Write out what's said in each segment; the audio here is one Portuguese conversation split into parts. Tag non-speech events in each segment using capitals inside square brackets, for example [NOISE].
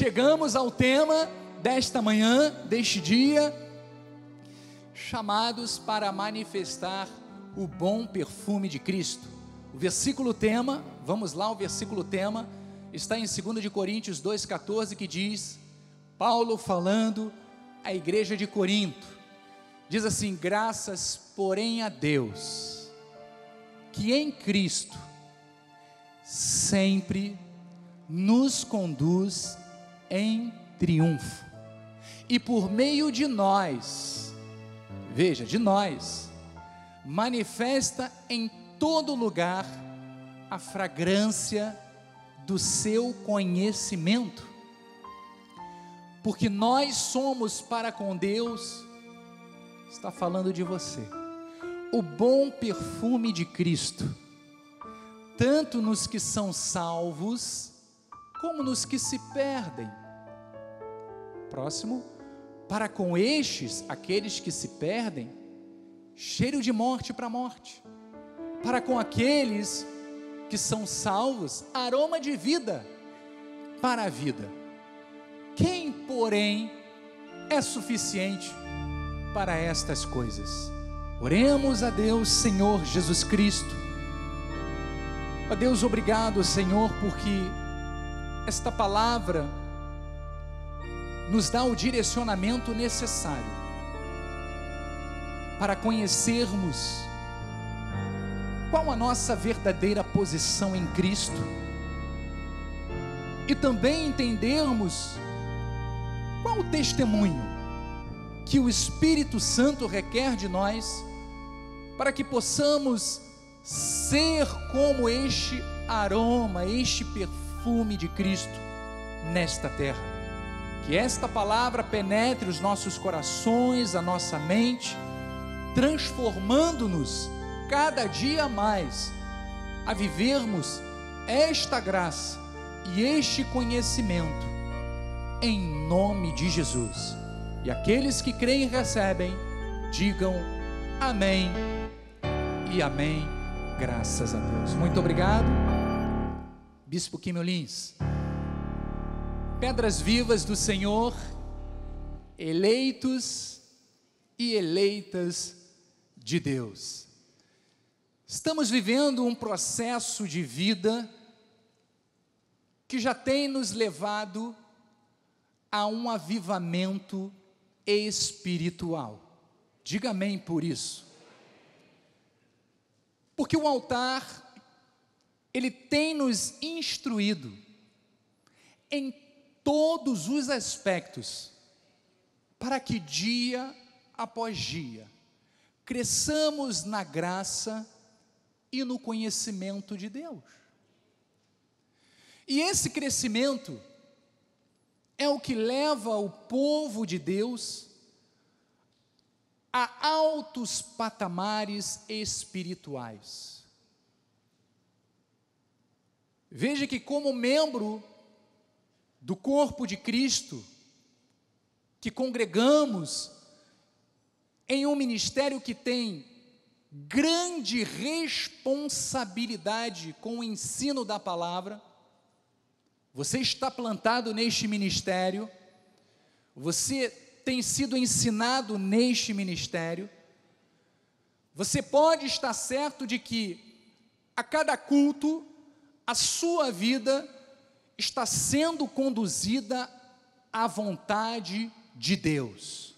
Chegamos ao tema desta manhã, deste dia, chamados para manifestar o bom perfume de Cristo. O versículo tema, vamos lá, o versículo tema está em 2 de Coríntios 2:14 que diz: Paulo falando à igreja de Corinto. Diz assim: "Graças, porém, a Deus, que em Cristo sempre nos conduz em triunfo. E por meio de nós, veja, de nós, manifesta em todo lugar a fragrância do seu conhecimento. Porque nós somos para com Deus, está falando de você, o bom perfume de Cristo, tanto nos que são salvos, como nos que se perdem próximo, para com estes, aqueles que se perdem, cheiro de morte para a morte, para com aqueles que são salvos, aroma de vida para a vida. Quem, porém, é suficiente para estas coisas? Oremos a Deus, Senhor Jesus Cristo. A Deus, obrigado, Senhor, porque esta palavra nos dá o direcionamento necessário para conhecermos qual a nossa verdadeira posição em Cristo e também entendermos qual o testemunho que o Espírito Santo requer de nós para que possamos ser como este aroma, este perfume de Cristo nesta terra. Que esta palavra penetre os nossos corações, a nossa mente, transformando-nos cada dia mais a vivermos esta graça e este conhecimento, em nome de Jesus. E aqueles que creem e recebem, digam amém e amém. Graças a Deus. Muito obrigado, Bispo Kim Lins pedras vivas do Senhor, eleitos e eleitas de Deus. Estamos vivendo um processo de vida que já tem nos levado a um avivamento espiritual. Diga amém por isso. Porque o altar, ele tem nos instruído em todos os aspectos, para que dia após dia cresçamos na graça e no conhecimento de Deus. E esse crescimento é o que leva o povo de Deus a altos patamares espirituais. Veja que, como membro do corpo de Cristo, que congregamos em um ministério que tem grande responsabilidade com o ensino da palavra. Você está plantado neste ministério, você tem sido ensinado neste ministério. Você pode estar certo de que a cada culto a sua vida está sendo conduzida à vontade de Deus.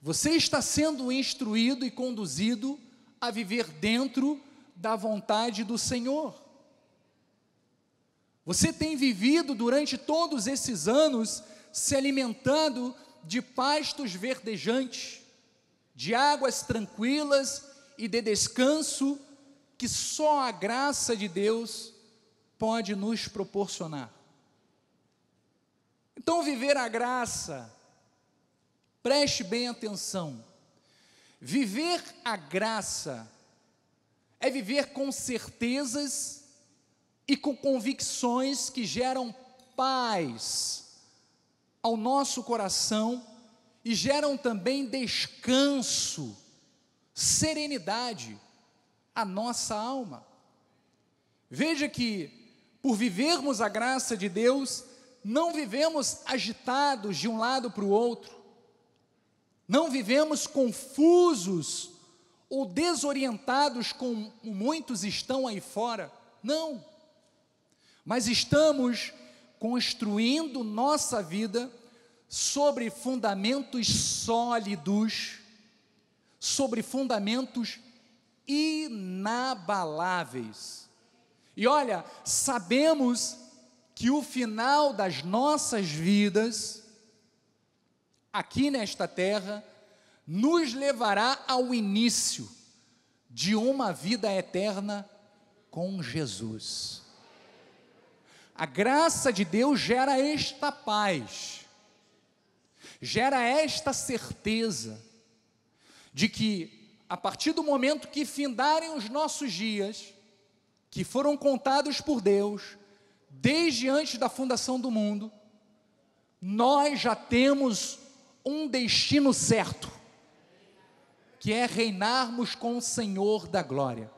Você está sendo instruído e conduzido a viver dentro da vontade do Senhor. Você tem vivido durante todos esses anos se alimentando de pastos verdejantes, de águas tranquilas e de descanso que só a graça de Deus pode nos proporcionar. Então, viver a graça, preste bem atenção, viver a graça é viver com certezas e com convicções que geram paz ao nosso coração e geram também descanso, serenidade à nossa alma. Veja que por vivermos a graça de Deus, não vivemos agitados de um lado para o outro, não vivemos confusos ou desorientados como muitos estão aí fora, não, mas estamos construindo nossa vida sobre fundamentos sólidos, sobre fundamentos inabaláveis. E olha, sabemos que o final das nossas vidas, aqui nesta terra, nos levará ao início de uma vida eterna com Jesus. A graça de Deus gera esta paz, gera esta certeza de que, a partir do momento que findarem os nossos dias, que foram contados por Deus desde antes da fundação do mundo, nós já temos um destino certo, que é reinarmos com o Senhor da glória.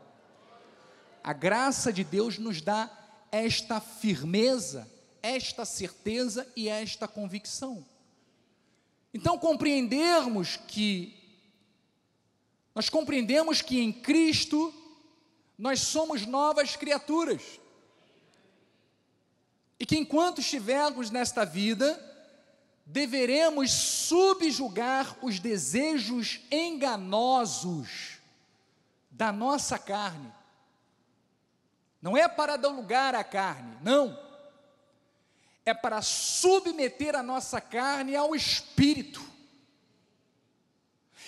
A graça de Deus nos dá esta firmeza, esta certeza e esta convicção. Então compreendermos que nós compreendemos que em Cristo nós somos novas criaturas. E que enquanto estivermos nesta vida, deveremos subjugar os desejos enganosos da nossa carne. Não é para dar lugar à carne, não. É para submeter a nossa carne ao espírito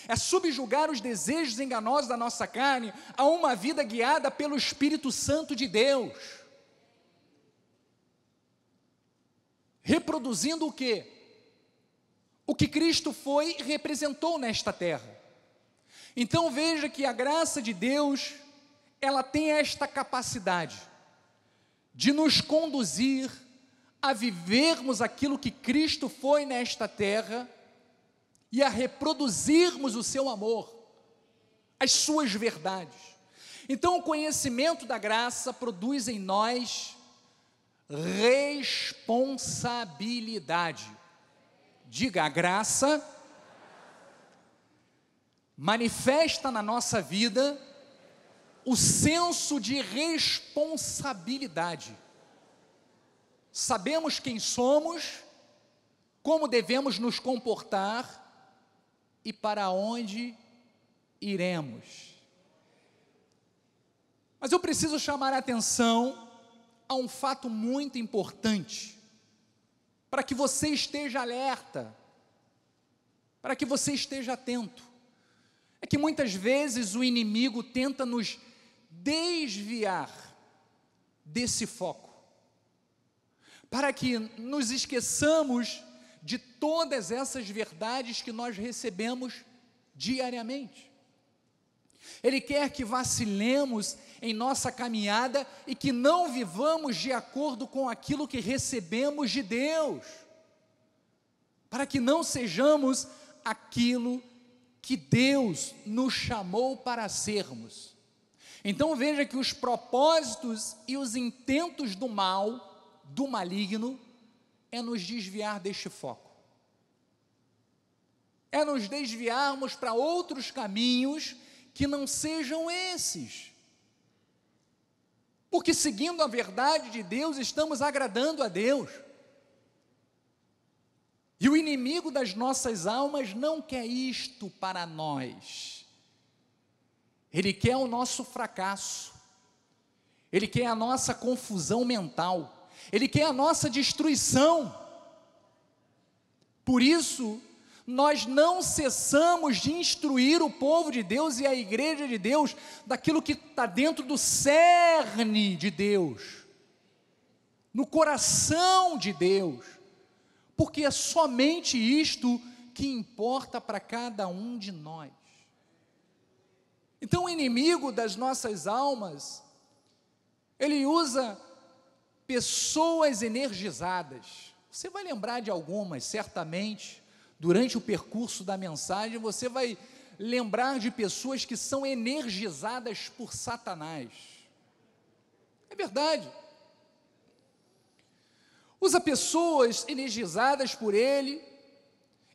é subjugar os desejos enganosos da nossa carne a uma vida guiada pelo Espírito Santo de Deus. Reproduzindo o que? O que Cristo foi e representou nesta terra. Então veja que a graça de Deus, ela tem esta capacidade de nos conduzir a vivermos aquilo que Cristo foi nesta terra e a reproduzirmos o seu amor, as suas verdades. Então, o conhecimento da graça produz em nós responsabilidade. Diga, a graça manifesta na nossa vida o senso de responsabilidade. Sabemos quem somos, como devemos nos comportar e para onde iremos. Mas eu preciso chamar a atenção a um fato muito importante, para que você esteja alerta, para que você esteja atento. É que muitas vezes o inimigo tenta nos desviar desse foco, para que nos esqueçamos de todas essas verdades que nós recebemos diariamente. Ele quer que vacilemos em nossa caminhada e que não vivamos de acordo com aquilo que recebemos de Deus, para que não sejamos aquilo que Deus nos chamou para sermos. Então veja que os propósitos e os intentos do mal, do maligno, é nos desviar deste foco. É nos desviarmos para outros caminhos que não sejam esses. Porque seguindo a verdade de Deus, estamos agradando a Deus. E o inimigo das nossas almas não quer isto para nós. Ele quer o nosso fracasso. Ele quer a nossa confusão mental. Ele quer a nossa destruição. Por isso, nós não cessamos de instruir o povo de Deus e a igreja de Deus daquilo que está dentro do cerne de Deus, no coração de Deus, porque é somente isto que importa para cada um de nós. Então, o inimigo das nossas almas, ele usa pessoas energizadas. Você vai lembrar de algumas, certamente, durante o percurso da mensagem, você vai lembrar de pessoas que são energizadas por Satanás. É verdade. Usa pessoas energizadas por ele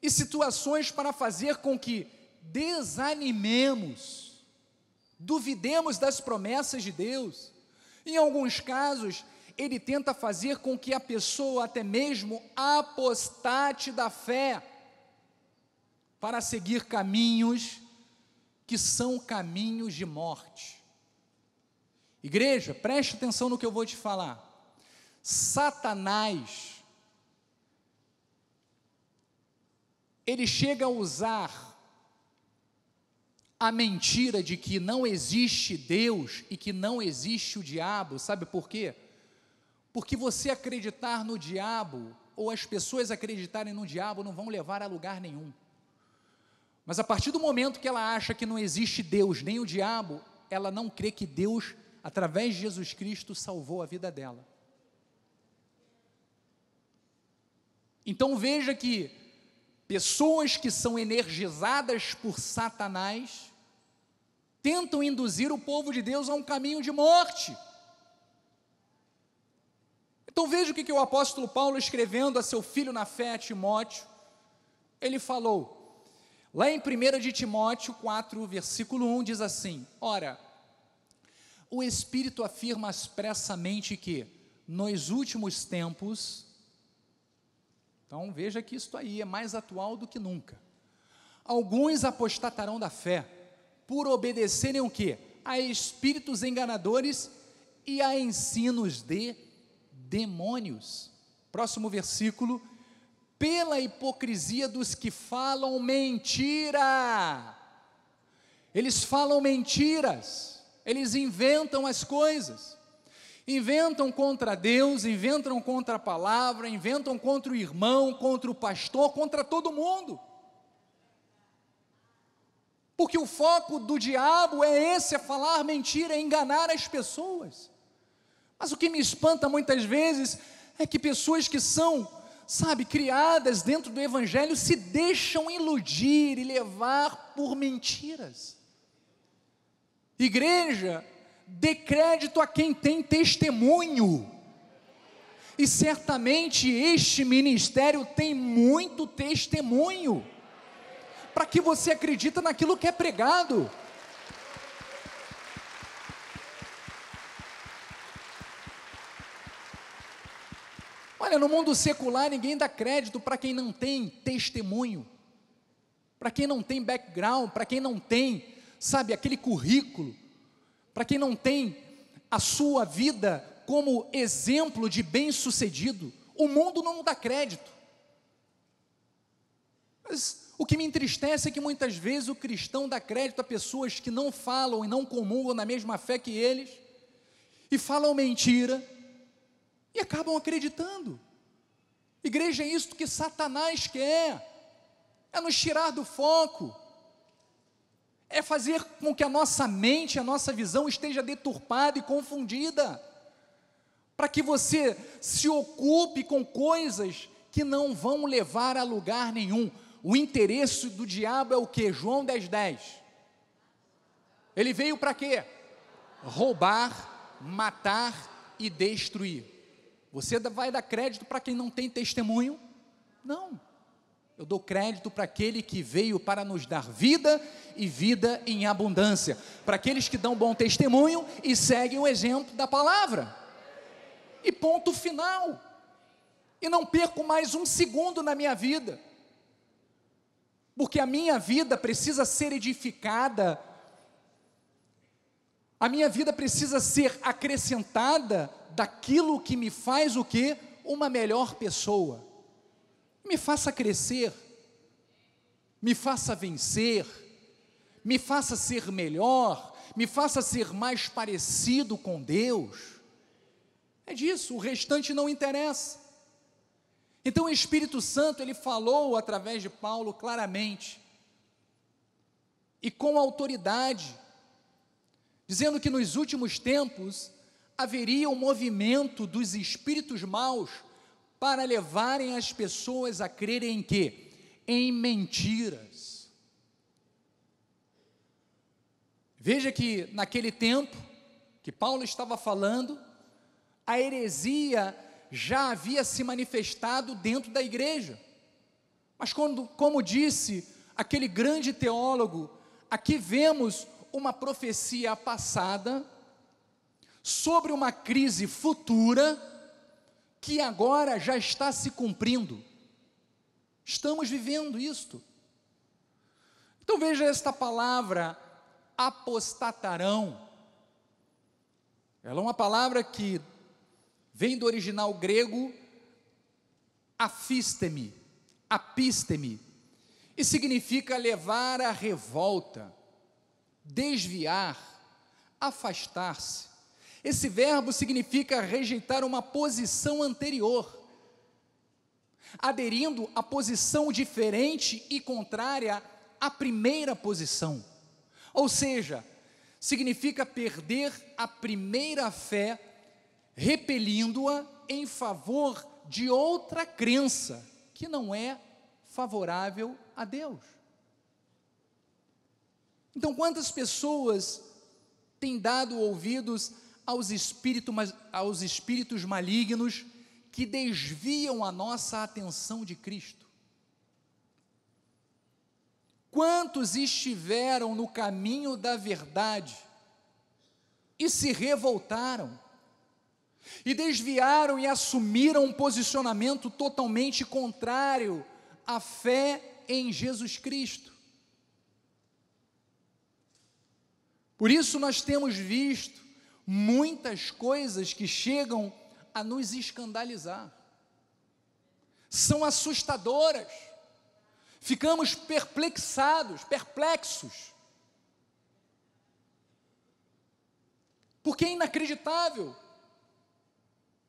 e situações para fazer com que desanimemos, duvidemos das promessas de Deus. Em alguns casos, ele tenta fazer com que a pessoa até mesmo apostate da fé para seguir caminhos que são caminhos de morte. Igreja, preste atenção no que eu vou te falar. Satanás, ele chega a usar a mentira de que não existe Deus e que não existe o diabo, sabe por quê? Porque você acreditar no diabo, ou as pessoas acreditarem no diabo, não vão levar a lugar nenhum. Mas a partir do momento que ela acha que não existe Deus nem o diabo, ela não crê que Deus, através de Jesus Cristo, salvou a vida dela. Então veja que pessoas que são energizadas por Satanás tentam induzir o povo de Deus a um caminho de morte. Então veja o que, que o apóstolo Paulo, escrevendo a seu filho na fé, Timóteo, ele falou. Lá em 1 de Timóteo 4, versículo 1, diz assim: Ora, o Espírito afirma expressamente que, nos últimos tempos, então veja que isto aí é mais atual do que nunca. Alguns apostatarão da fé, por obedecerem o quê? A espíritos enganadores e a ensinos de demônios. Próximo versículo. Pela hipocrisia dos que falam mentira. Eles falam mentiras, eles inventam as coisas. Inventam contra Deus, inventam contra a palavra, inventam contra o irmão, contra o pastor, contra todo mundo. Porque o foco do diabo é esse: é falar mentira, é enganar as pessoas. Mas o que me espanta muitas vezes é que pessoas que são, sabe, criadas dentro do Evangelho se deixam iludir e levar por mentiras. Igreja, dê crédito a quem tem testemunho. E certamente este ministério tem muito testemunho. Para que você acredita naquilo que é pregado. Olha, no mundo secular ninguém dá crédito para quem não tem testemunho, para quem não tem background, para quem não tem, sabe, aquele currículo, para quem não tem a sua vida como exemplo de bem-sucedido. O mundo não dá crédito. Mas o que me entristece é que muitas vezes o cristão dá crédito a pessoas que não falam e não comungam na mesma fé que eles, e falam mentira, e acabam acreditando. Igreja é isto que Satanás quer. É nos tirar do foco. É fazer com que a nossa mente, a nossa visão esteja deturpada e confundida. Para que você se ocupe com coisas que não vão levar a lugar nenhum. O interesse do diabo é o que? João 10, 10. Ele veio para quê? Roubar, matar e destruir. Você vai dar crédito para quem não tem testemunho? Não. Eu dou crédito para aquele que veio para nos dar vida e vida em abundância. Para aqueles que dão bom testemunho e seguem o exemplo da palavra. E ponto final. E não perco mais um segundo na minha vida. Porque a minha vida precisa ser edificada a minha vida precisa ser acrescentada daquilo que me faz o quê? Uma melhor pessoa. Me faça crescer, me faça vencer, me faça ser melhor, me faça ser mais parecido com Deus. É disso, o restante não interessa. Então o Espírito Santo, ele falou através de Paulo claramente e com autoridade dizendo que nos últimos tempos haveria um movimento dos espíritos maus para levarem as pessoas a crerem em quê? Em mentiras. Veja que naquele tempo que Paulo estava falando, a heresia já havia se manifestado dentro da igreja. Mas quando, como disse aquele grande teólogo, aqui vemos uma profecia passada sobre uma crise futura que agora já está se cumprindo. Estamos vivendo isto. Então veja esta palavra apostatarão. Ela é uma palavra que vem do original grego afisteme, apisteme, e significa levar à revolta, desviar, afastar-se. Esse verbo significa rejeitar uma posição anterior, aderindo a posição diferente e contrária à primeira posição. Ou seja, significa perder a primeira fé, repelindo-a em favor de outra crença que não é favorável a Deus. Então, quantas pessoas têm dado ouvidos aos, espírito, aos espíritos malignos que desviam a nossa atenção de Cristo? Quantos estiveram no caminho da verdade e se revoltaram, e desviaram e assumiram um posicionamento totalmente contrário à fé em Jesus Cristo? Por isso nós temos visto muitas coisas que chegam a nos escandalizar. São assustadoras. Ficamos perplexados, perplexos. Porque é inacreditável.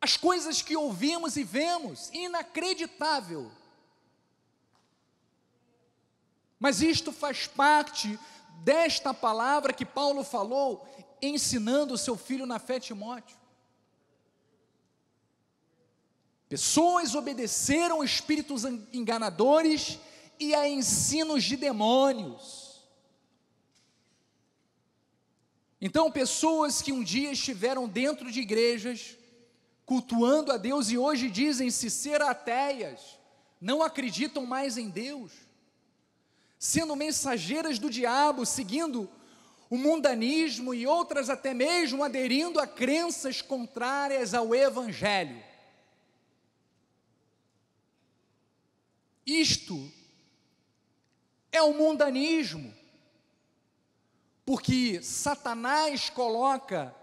As coisas que ouvimos e vemos, inacreditável. Mas isto faz parte desta palavra que Paulo falou, ensinando o seu filho na fé Timóteo. Pessoas obedeceram espíritos enganadores e a ensinos de demônios. Então, pessoas que um dia estiveram dentro de igrejas, cultuando a Deus e hoje dizem-se ser ateias, não acreditam mais em Deus sendo mensageiras do diabo, seguindo o mundanismo e outras até mesmo aderindo a crenças contrárias ao Evangelho. Isto é o mundanismo, porque Satanás coloca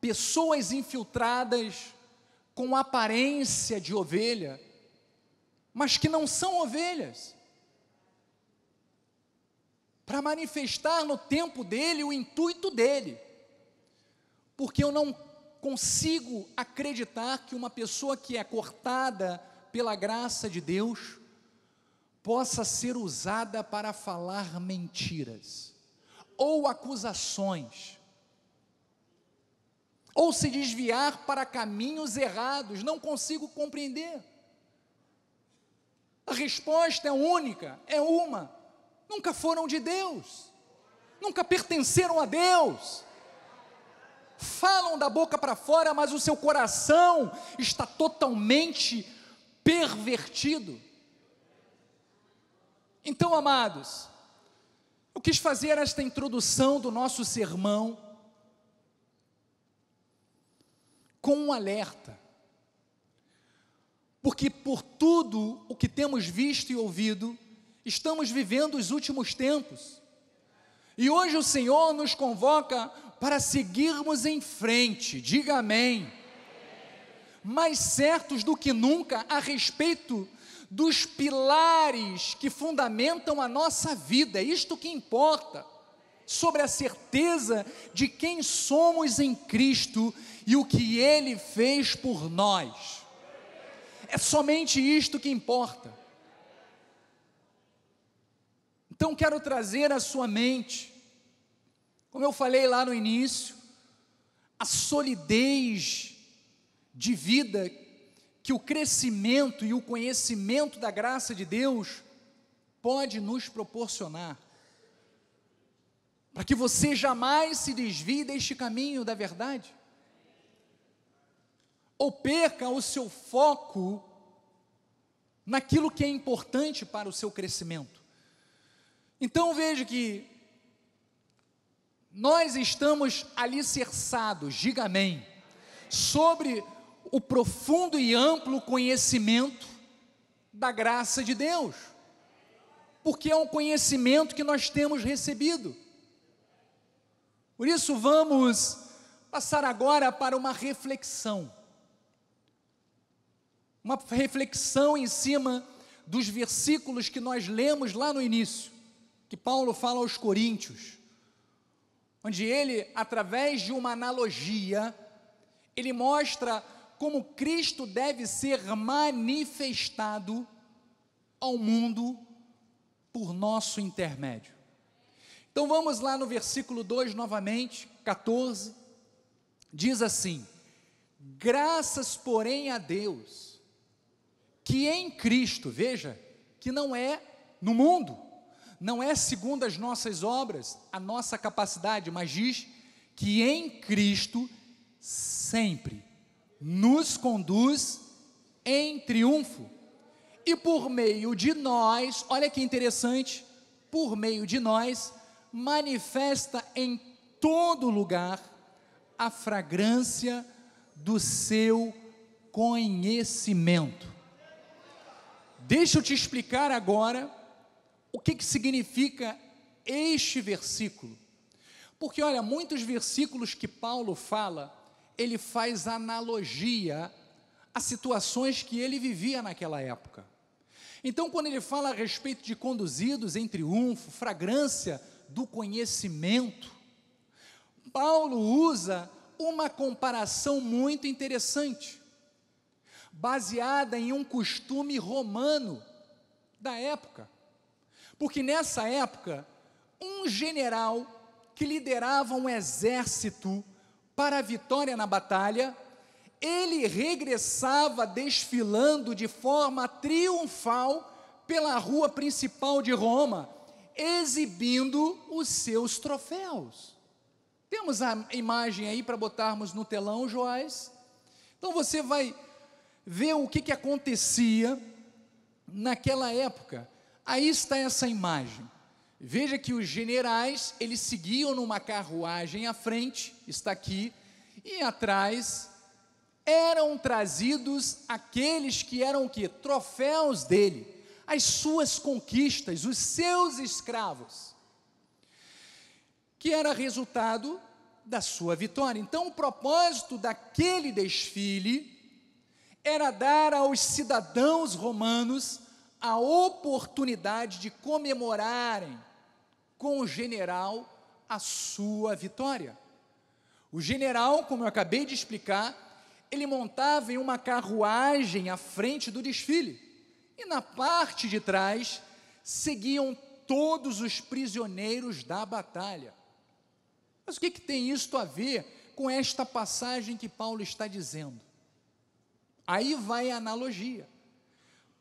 pessoas infiltradas com aparência de ovelha, mas que não são ovelhas para manifestar no tempo dele o intuito dele. Porque eu não consigo acreditar que uma pessoa que é cortada pela graça de Deus possa ser usada para falar mentiras ou acusações ou se desviar para caminhos errados, não consigo compreender. A resposta é única, é uma nunca foram de Deus, nunca pertenceram a Deus. Falam da boca para fora, mas o seu coração está totalmente pervertido. Então, amados, eu quis fazer esta introdução do nosso sermão com um alerta, porque por tudo o que temos visto e ouvido, Estamos vivendo os últimos tempos. E hoje o Senhor nos convoca para seguirmos em frente, diga amém. Mais certos do que nunca a respeito dos pilares que fundamentam a nossa vida, é isto que importa, sobre a certeza de quem somos em Cristo e o que Ele fez por nós. É somente isto que importa. Então quero trazer à sua mente, como eu falei lá no início, a solidez de vida que o crescimento e o conhecimento da graça de Deus pode nos proporcionar. Para que você jamais se desvie deste caminho da verdade ou perca o seu foco naquilo que é importante para o seu crescimento. Então veja que nós estamos alicerçados, diga amém, sobre o profundo e amplo conhecimento da graça de Deus, porque é um conhecimento que nós temos recebido. Por isso, vamos passar agora para uma reflexão. Uma reflexão em cima dos versículos que nós lemos lá no início que Paulo fala aos Coríntios, onde ele, através de uma analogia, ele mostra como Cristo deve ser manifestado ao mundo por nosso intermédio. Então vamos lá no versículo 2 novamente, 14. Diz assim: Graças, porém, a Deus, que em Cristo, veja, que não é no mundo, não é segundo as nossas obras, a nossa capacidade, mas diz que em Cristo sempre nos conduz em triunfo. E por meio de nós, olha que interessante, por meio de nós, manifesta em todo lugar a fragrância do seu conhecimento. Deixa eu te explicar agora o que, que significa este versículo. Porque, olha, muitos versículos que Paulo fala, ele faz analogia a situações que ele vivia naquela época. Então, quando ele fala a respeito de conduzidos em triunfo, fragrância do conhecimento, Paulo usa uma comparação muito interessante, baseada em um costume romano da época. Porque nessa época, um general que liderava um exército para a vitória na batalha, ele regressava desfilando de forma triunfal pela rua principal de Roma, exibindo os seus troféus. Temos a imagem aí para botarmos no telão, Joás? Então você vai ver o que, que acontecia naquela época. Aí está essa imagem. Veja que os generais, eles seguiam numa carruagem à frente, está aqui, e atrás eram trazidos aqueles que eram o quê? Troféus dele, as suas conquistas, os seus escravos, que era resultado da sua vitória. Então, o propósito daquele desfile era dar aos cidadãos romanos a oportunidade de comemorarem com o general a sua vitória. O general, como eu acabei de explicar, ele montava em uma carruagem à frente do desfile, e na parte de trás seguiam todos os prisioneiros da batalha. Mas o que, que tem isto a ver com esta passagem que Paulo está dizendo? Aí vai a analogia.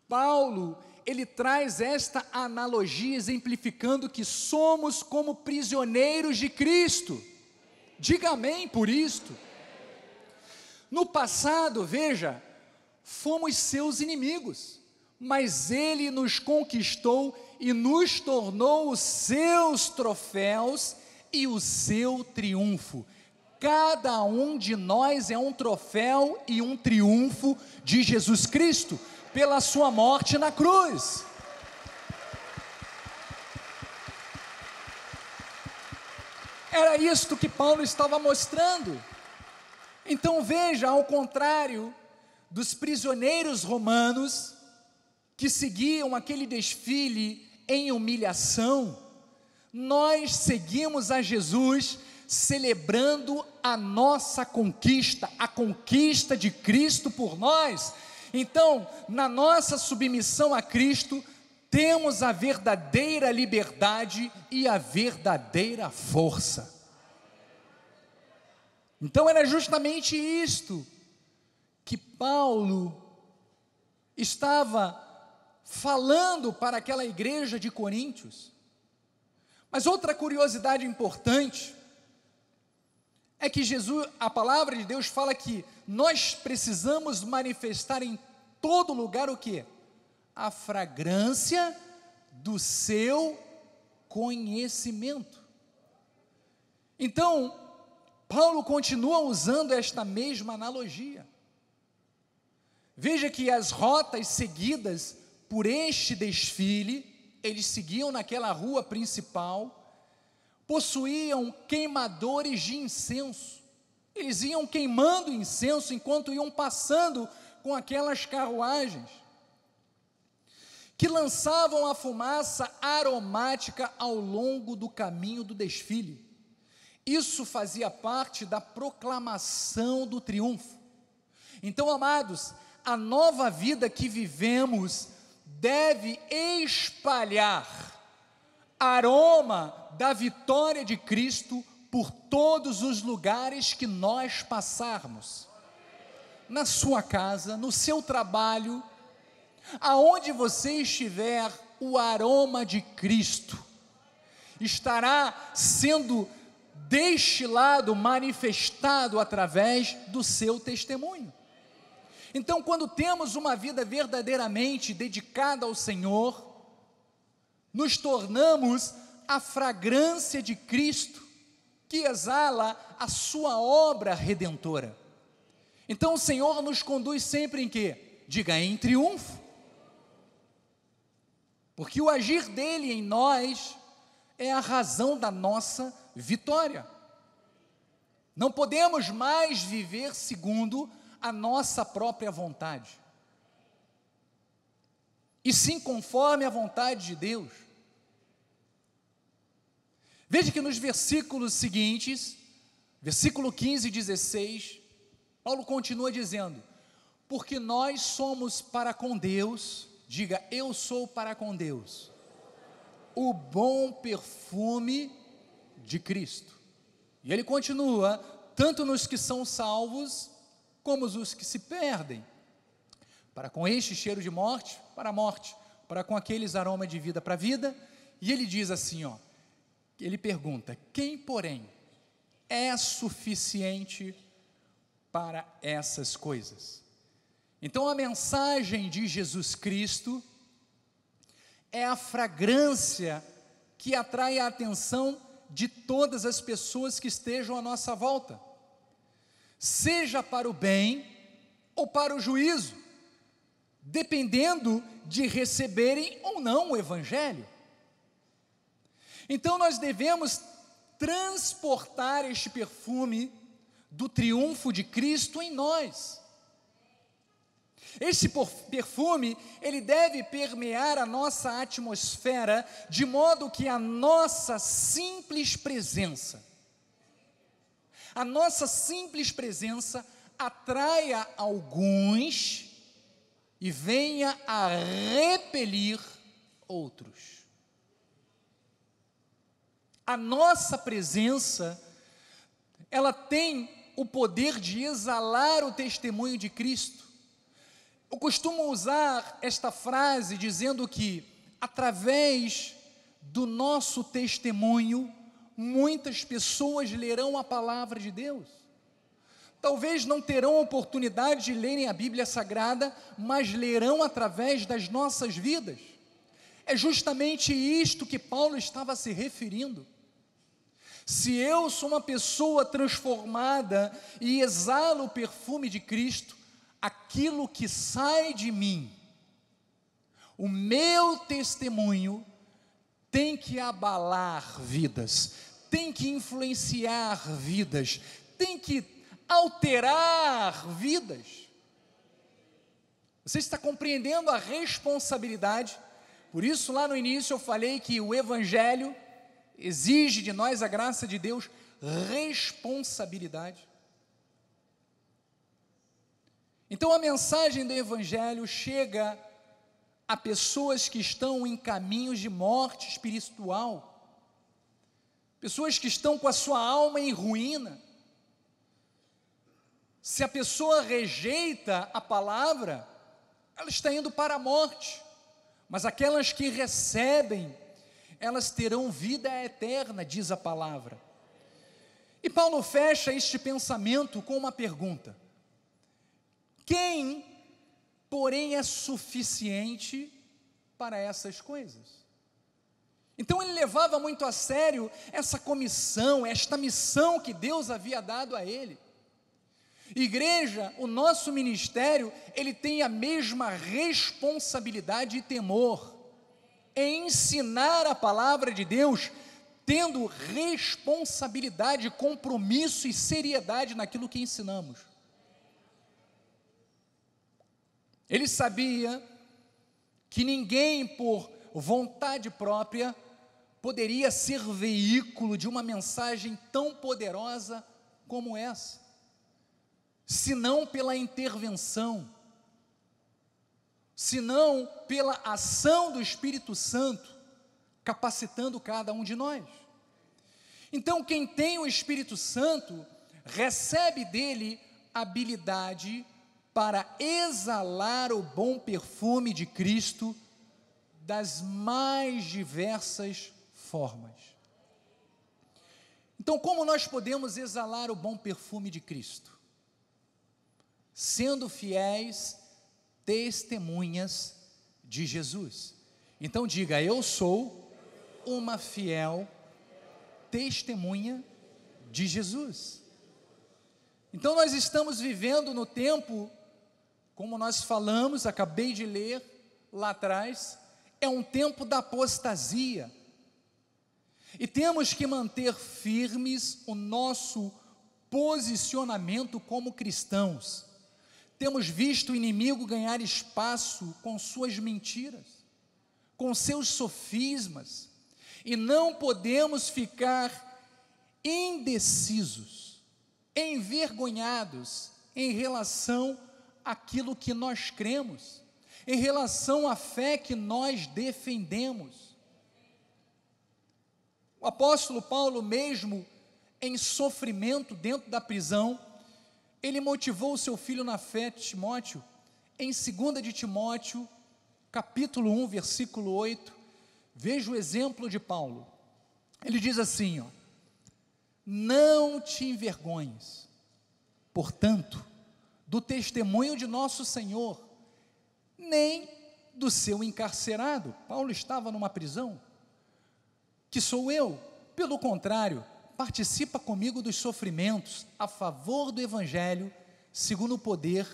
Paulo ele traz esta analogia, exemplificando que somos como prisioneiros de Cristo. Diga amém por isto. No passado, veja, fomos seus inimigos, mas ele nos conquistou e nos tornou os seus troféus e o seu triunfo. Cada um de nós é um troféu e um triunfo de Jesus Cristo pela sua morte na cruz. Era isto que Paulo estava mostrando. Então veja, ao contrário dos prisioneiros romanos que seguiam aquele desfile em humilhação, nós seguimos a Jesus celebrando a nossa conquista, a conquista de Cristo por nós, então, na nossa submissão a Cristo, temos a verdadeira liberdade e a verdadeira força. Então era justamente isto que Paulo estava falando para aquela igreja de Coríntios. Mas outra curiosidade importante é que Jesus, a palavra de Deus fala que nós precisamos manifestar em todo lugar o que? A fragrância do seu conhecimento. Então, Paulo continua usando esta mesma analogia. Veja que as rotas seguidas por este desfile, eles seguiam naquela rua principal, possuíam queimadores de incenso. Eles iam queimando incenso enquanto iam passando com aquelas carruagens, que lançavam a fumaça aromática ao longo do caminho do desfile. Isso fazia parte da proclamação do triunfo. Então, amados, a nova vida que vivemos deve espalhar aroma da vitória de Cristo por todos os lugares que nós passarmos. Na sua casa, no seu trabalho, aonde você estiver, o aroma de Cristo estará sendo destilado, manifestado através do seu testemunho. Então, quando temos uma vida verdadeiramente dedicada ao Senhor, nos tornamos a fragrância de Cristo que exala a sua obra redentora. Então o Senhor nos conduz sempre em quê? Diga em triunfo. Porque o agir dele em nós é a razão da nossa vitória. Não podemos mais viver segundo a nossa própria vontade. E sim conforme a vontade de Deus. Veja que nos versículos seguintes, versículo 15 e 16, Paulo continua dizendo: Porque nós somos para com Deus, diga eu sou para com Deus, o bom perfume de Cristo. E ele continua, tanto nos que são salvos, como os que se perdem. Para com este cheiro de morte, para a morte, para com aqueles aroma de vida para a vida. E ele diz assim, ó: ele pergunta: quem, porém, é suficiente para essas coisas? Então, a mensagem de Jesus Cristo é a fragrância que atrai a atenção de todas as pessoas que estejam à nossa volta, seja para o bem ou para o juízo, dependendo de receberem ou não o Evangelho. Então nós devemos transportar este perfume do triunfo de Cristo em nós. Este perfume, ele deve permear a nossa atmosfera de modo que a nossa simples presença a nossa simples presença atraia alguns e venha a repelir outros. A nossa presença, ela tem o poder de exalar o testemunho de Cristo. Eu costumo usar esta frase dizendo que, através do nosso testemunho, muitas pessoas lerão a palavra de Deus. Talvez não terão oportunidade de lerem a Bíblia Sagrada, mas lerão através das nossas vidas. É justamente isto que Paulo estava se referindo. Se eu sou uma pessoa transformada e exalo o perfume de Cristo, aquilo que sai de mim, o meu testemunho tem que abalar vidas, tem que influenciar vidas, tem que alterar vidas. Você está compreendendo a responsabilidade? Por isso, lá no início eu falei que o Evangelho exige de nós a graça de Deus responsabilidade. Então a mensagem do Evangelho chega a pessoas que estão em caminhos de morte espiritual, pessoas que estão com a sua alma em ruína. Se a pessoa rejeita a palavra, ela está indo para a morte, mas aquelas que recebem elas terão vida eterna, diz a palavra. E Paulo fecha este pensamento com uma pergunta: Quem, porém, é suficiente para essas coisas? Então ele levava muito a sério essa comissão, esta missão que Deus havia dado a ele. Igreja, o nosso ministério, ele tem a mesma responsabilidade e temor ensinar a palavra de Deus, tendo responsabilidade, compromisso e seriedade naquilo que ensinamos. Ele sabia que ninguém, por vontade própria, poderia ser veículo de uma mensagem tão poderosa como essa, senão pela intervenção, senão pela ação do Espírito Santo, capacitando cada um de nós. Então, quem tem o Espírito Santo recebe dele habilidade para exalar o bom perfume de Cristo das mais diversas formas. Então, como nós podemos exalar o bom perfume de Cristo? Sendo fiéis testemunhas de Jesus. Então diga: Eu sou uma fiel testemunha de Jesus. Então nós estamos vivendo no tempo, como nós falamos, acabei de ler lá atrás, é um tempo da apostasia. E temos que manter firmes o nosso posicionamento como cristãos. Temos visto o inimigo ganhar espaço com suas mentiras, com seus sofismas, e não podemos ficar indecisos, envergonhados em relação àquilo que nós cremos, em relação à fé que nós defendemos. O apóstolo Paulo, mesmo em sofrimento dentro da prisão, ele motivou o seu filho na fé, Timóteo, em 2 de Timóteo, capítulo 1, versículo 8, veja o exemplo de Paulo. Ele diz assim, ó: Não te envergonhes, portanto, do testemunho de nosso Senhor, nem do seu encarcerado. Paulo estava numa prisão, que sou eu. Pelo contrário, participa comigo dos sofrimentos a favor do Evangelho, segundo o poder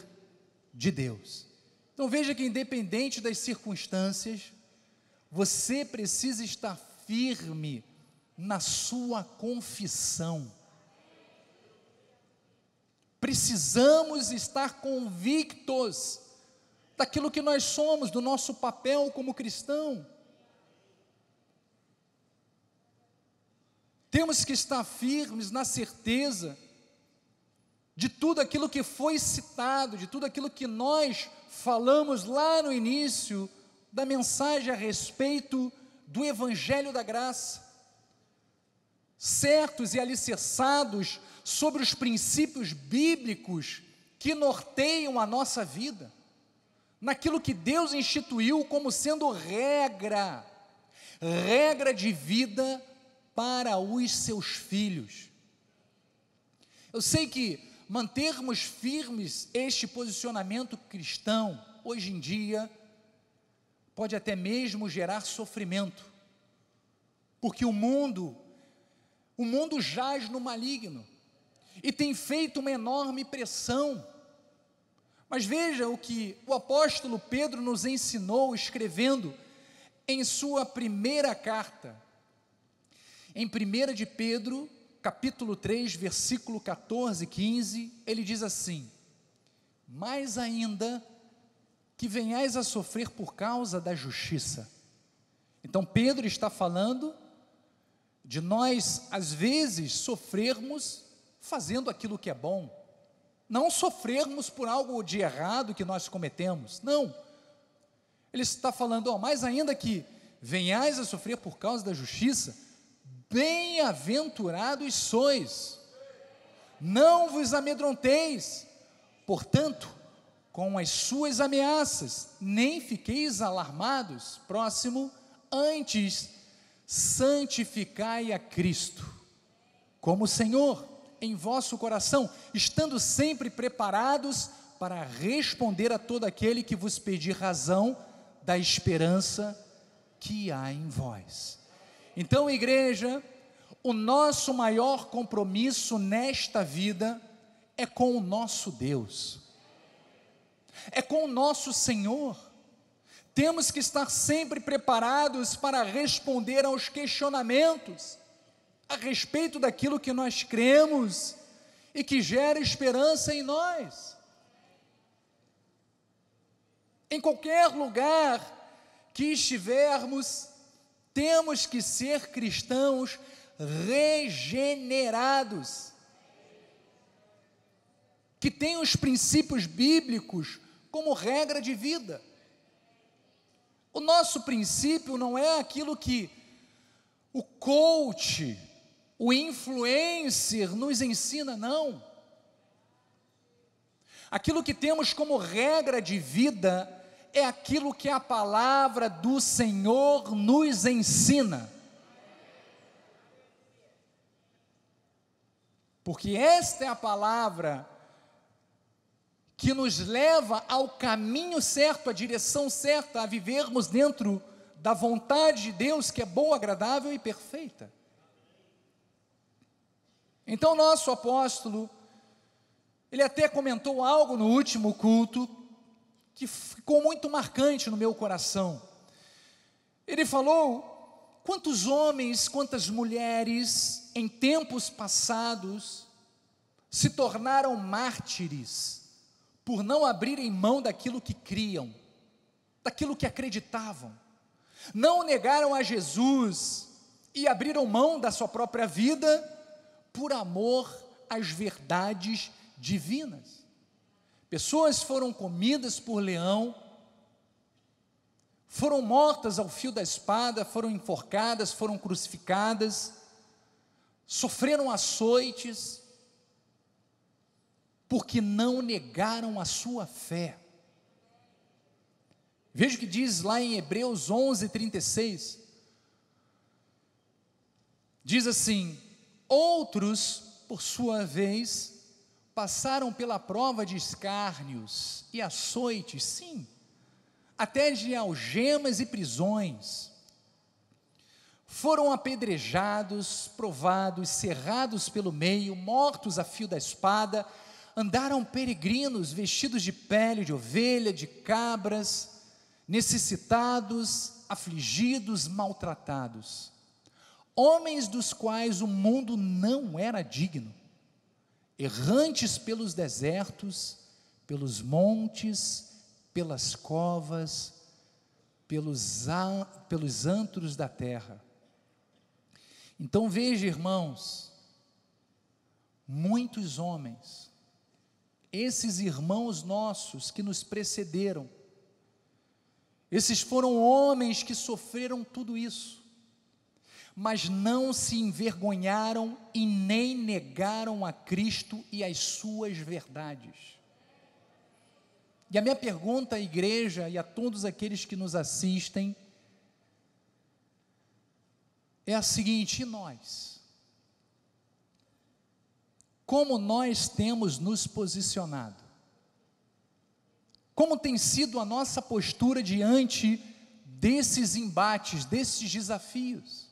de Deus. Então veja que, independente das circunstâncias, você precisa estar firme na sua confissão. Precisamos estar convictos daquilo que nós somos, do nosso papel como cristão. Temos que estar firmes na certeza de tudo aquilo que foi citado, de tudo aquilo que nós falamos lá no início da mensagem a respeito do Evangelho da Graça. Certos e alicerçados sobre os princípios bíblicos que norteiam a nossa vida, naquilo que Deus instituiu como sendo regra, regra de vida para os seus filhos. Eu sei que mantermos firmes este posicionamento cristão, hoje em dia, pode até mesmo gerar sofrimento, porque o mundo, o mundo jaz no maligno e tem feito uma enorme pressão. Mas veja o que o apóstolo Pedro nos ensinou escrevendo em sua primeira carta, em 1 de Pedro, capítulo 3, versículo 14 e 15, ele diz assim: Mais ainda que venhais a sofrer por causa da justiça. Então Pedro está falando de nós às vezes sofrermos fazendo aquilo que é bom, não sofrermos por algo de errado que nós cometemos, não. Ele está falando, ó, mais ainda que venhais a sofrer por causa da justiça, Bem-aventurados sois, não vos amedronteis, portanto, com as suas ameaças, nem fiqueis alarmados. Próximo, antes, santificai a Cristo como Senhor em vosso coração, estando sempre preparados para responder a todo aquele que vos pedir razão da esperança que há em vós. Então, igreja, o nosso maior compromisso nesta vida é com o nosso Deus, é com o nosso Senhor. Temos que estar sempre preparados para responder aos questionamentos a respeito daquilo que nós cremos e que gera esperança em nós. Em qualquer lugar que estivermos, temos que ser cristãos regenerados, que têm os princípios bíblicos como regra de vida. O nosso princípio não é aquilo que o coach, o influencer nos ensina, não. Aquilo que temos como regra de vida é aquilo que a palavra do Senhor nos ensina. Porque esta é a palavra que nos leva ao caminho certo, à direção certa, a vivermos dentro da vontade de Deus que é boa, agradável e perfeita. Então, nosso apóstolo, ele até comentou algo no último culto, que ficou muito marcante no meu coração. Ele falou: quantos homens, quantas mulheres em tempos passados se tornaram mártires por não abrirem mão daquilo que criam, daquilo que acreditavam, não negaram a Jesus e abriram mão da sua própria vida por amor às verdades divinas. Pessoas foram comidas por leão, foram mortas ao fio da espada, foram enforcadas, foram crucificadas, sofreram açoites, porque não negaram a sua fé. Veja o que diz lá em Hebreus 11, 36. Diz assim: Outros, por sua vez, passaram pela prova de escárnios e açoites, sim, até de algemas e prisões. Foram apedrejados, provados, cerrados pelo meio, mortos a fio da espada, andaram peregrinos vestidos de pele de ovelha, de cabras, necessitados, afligidos, maltratados, homens dos quais o mundo não era digno errantes pelos desertos, pelos montes, pelas covas, pelos, a, pelos antros da terra. Então veja, irmãos, muitos homens, esses irmãos nossos que nos precederam, esses foram homens que sofreram tudo isso mas não se envergonharam e nem negaram a Cristo e as suas verdades. E a minha pergunta à igreja e a todos aqueles que nos assistem é a seguinte: e nós? Como nós temos nos posicionado? Como tem sido a nossa postura diante desses embates, desses desafios?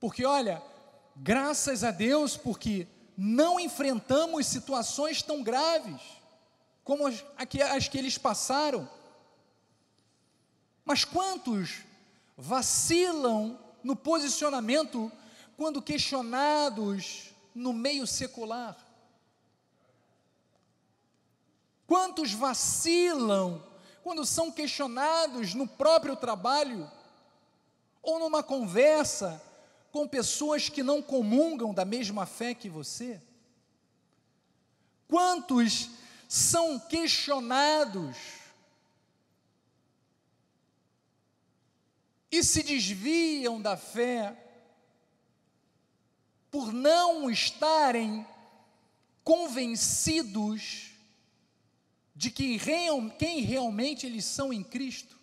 Porque olha, graças a Deus, porque não enfrentamos situações tão graves como as, as que eles passaram. Mas quantos vacilam no posicionamento quando questionados no meio secular? Quantos vacilam quando são questionados no próprio trabalho ou numa conversa com pessoas que não comungam da mesma fé que você? Quantos são questionados e se desviam da fé por não estarem convencidos de que quem realmente eles são em Cristo?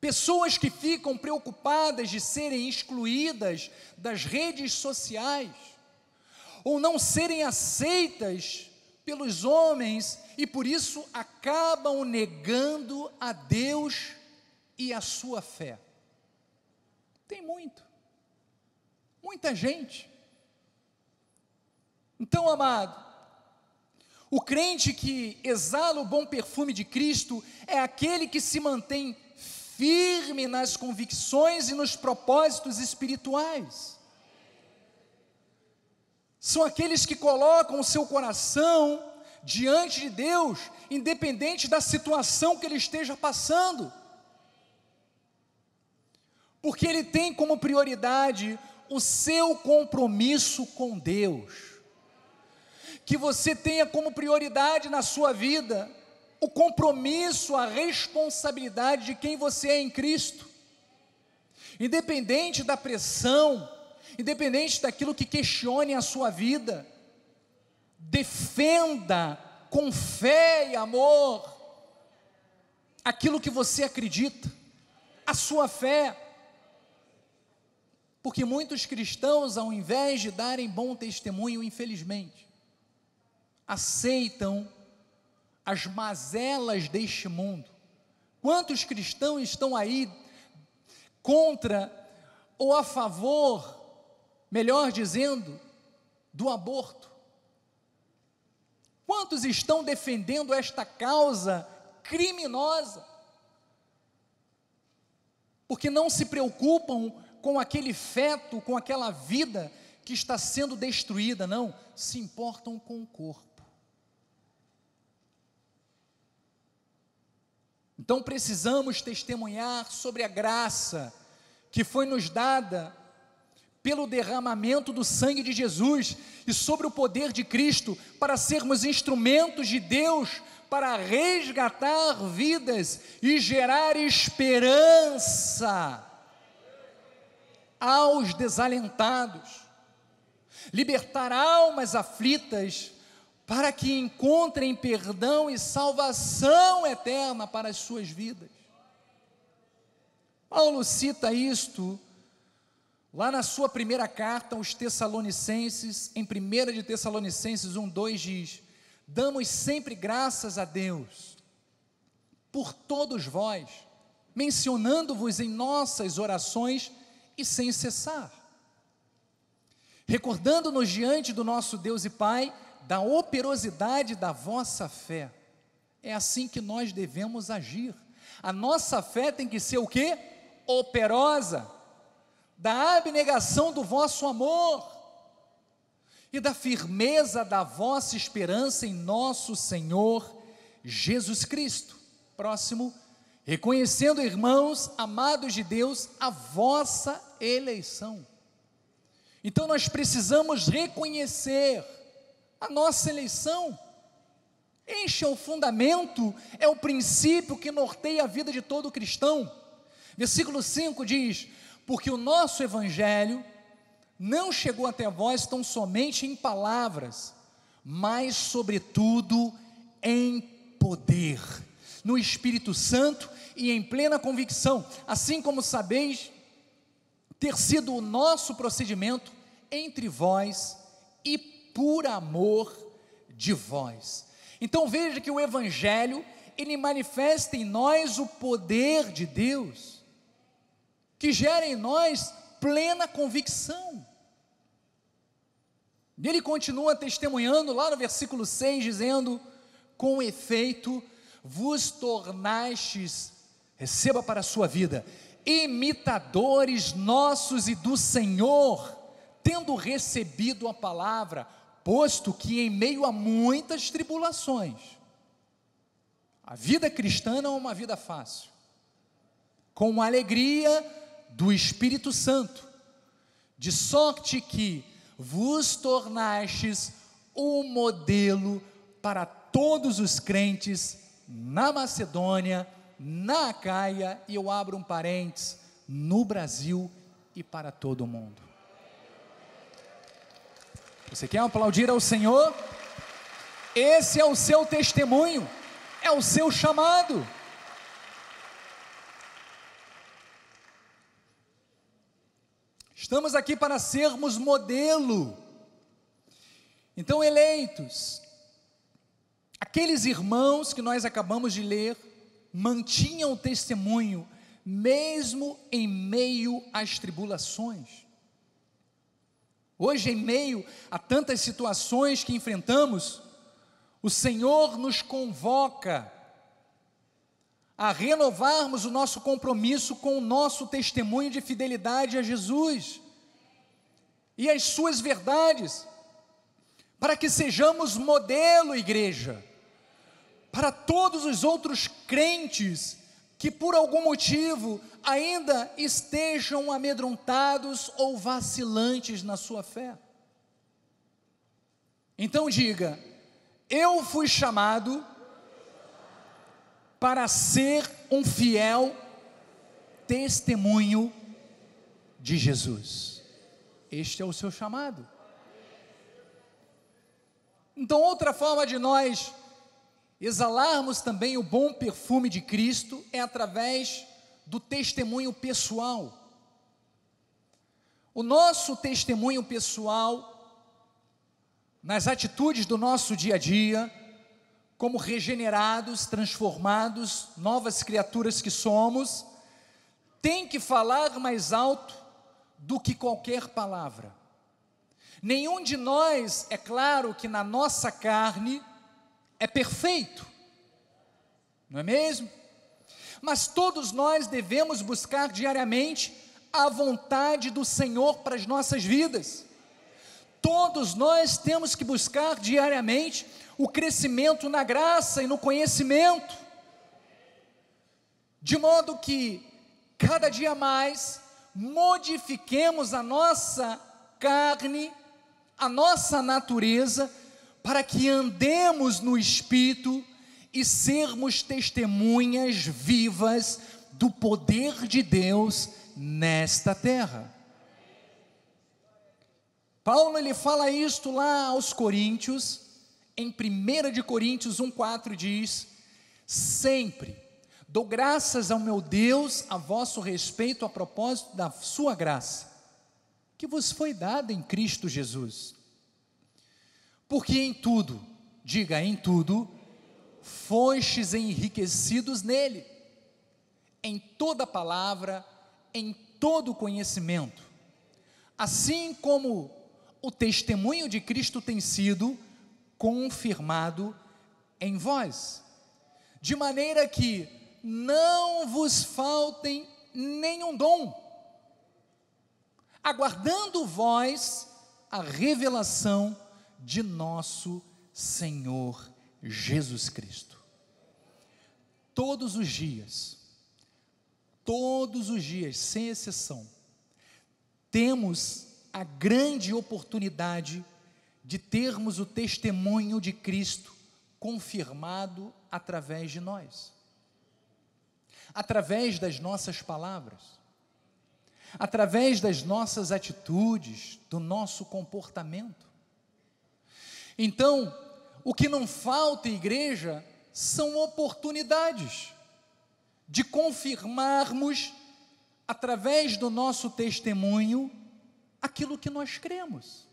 Pessoas que ficam preocupadas de serem excluídas das redes sociais, ou não serem aceitas pelos homens e por isso acabam negando a Deus e a sua fé. Tem muito, muita gente. Então, amado, o crente que exala o bom perfume de Cristo é aquele que se mantém firme nas convicções e nos propósitos espirituais. São aqueles que colocam o seu coração diante de Deus, independente da situação que ele esteja passando. Porque ele tem como prioridade o seu compromisso com Deus. Que você tenha como prioridade na sua vida o compromisso, a responsabilidade de quem você é em Cristo. Independente da pressão, independente daquilo que questione a sua vida, defenda com fé e amor aquilo que você acredita, a sua fé. Porque muitos cristãos, ao invés de darem bom testemunho, infelizmente, aceitam as mazelas deste mundo. Quantos cristãos estão aí contra ou a favor, melhor dizendo, do aborto? Quantos estão defendendo esta causa criminosa? Porque não se preocupam com aquele feto, com aquela vida que está sendo destruída, não, se importam com o corpo. Então precisamos testemunhar sobre a graça que foi nos dada pelo derramamento do sangue de Jesus e sobre o poder de Cristo para sermos instrumentos de Deus para resgatar vidas e gerar esperança aos desalentados, libertar almas aflitas para que encontrem perdão e salvação eterna para as suas vidas. Paulo cita isto lá na sua primeira carta aos Tessalonicenses, em 1 de Tessalonicenses 1:2 diz: "Damos sempre graças a Deus por todos vós, mencionando-vos em nossas orações e sem cessar, recordando-nos diante do nosso Deus e Pai da operosidade da vossa fé. É assim que nós devemos agir. A nossa fé tem que ser o quê? Operosa. Da abnegação do vosso amor e da firmeza da vossa esperança em nosso Senhor Jesus Cristo. Próximo, reconhecendo, irmãos, amados de Deus, a vossa eleição. Então nós precisamos reconhecer a nossa eleição. Este é o fundamento, é o princípio que norteia a vida de todo cristão. Versículo 5 diz: Porque o nosso evangelho não chegou até vós tão somente em palavras, mas sobretudo em poder, no Espírito Santo e em plena convicção, assim como sabeis ter sido o nosso procedimento entre vós e por amor de vós. Então veja que o Evangelho, ele manifesta em nós o poder de Deus, que gera em nós plena convicção. E ele continua testemunhando lá no versículo 6, dizendo: Com efeito, vos tornastes, receba para a sua vida, imitadores nossos e do Senhor, tendo recebido a palavra, posto que em meio a muitas tribulações, a vida cristã não é uma vida fácil. Com a alegria do Espírito Santo, de sorte que vos tornastes um modelo para todos os crentes na Macedônia, na Acaia, e eu abro um parênteses, no Brasil e para todo o mundo. Você quer aplaudir ao Senhor? Esse é o seu testemunho, é o seu chamado. Estamos aqui para sermos modelo. Então, eleitos, aqueles irmãos que nós acabamos de ler mantinham o testemunho, mesmo em meio às tribulações. Hoje, em meio a tantas situações que enfrentamos, o Senhor nos convoca a renovarmos o nosso compromisso com o nosso testemunho de fidelidade a Jesus e as suas verdades, para que sejamos modelo, igreja, para todos os outros crentes que por algum motivo ainda estejam amedrontados ou vacilantes na sua fé. Então diga: Eu fui chamado para ser um fiel testemunho de Jesus. Este é o seu chamado. Então, outra forma de nós exalarmos também o bom perfume de Cristo é através do testemunho pessoal. O nosso testemunho pessoal, nas atitudes do nosso dia a dia, como regenerados, transformados, novas criaturas que somos, tem que falar mais alto do que qualquer palavra. Nenhum de nós, é claro que na nossa carne, é perfeito, não é mesmo? Mas todos nós devemos buscar diariamente a vontade do Senhor para as nossas vidas. Todos nós temos que buscar diariamente o crescimento na graça e no conhecimento, de modo que cada dia mais modifiquemos a nossa carne, a nossa natureza, para que andemos no espírito e sermos testemunhas vivas do poder de Deus nesta terra. Paulo ele fala isto lá aos Coríntios, em 1 de Coríntios 1:4 diz: Sempre dou graças ao meu Deus a vosso respeito a propósito da sua graça, que vos foi dada em Cristo Jesus. Porque em tudo, diga em tudo, fostes enriquecidos nele, em toda palavra, em todo conhecimento. Assim como o testemunho de Cristo tem sido confirmado em vós, de maneira que não vos faltem nenhum dom, aguardando vós a revelação de nosso Senhor Jesus Cristo. Todos os dias, todos os dias, sem exceção, temos a grande oportunidade de termos o testemunho de Cristo confirmado através de nós, através das nossas palavras, através das nossas atitudes, do nosso comportamento. Então, o que não falta, igreja, são oportunidades de confirmarmos, através do nosso testemunho, aquilo que nós cremos.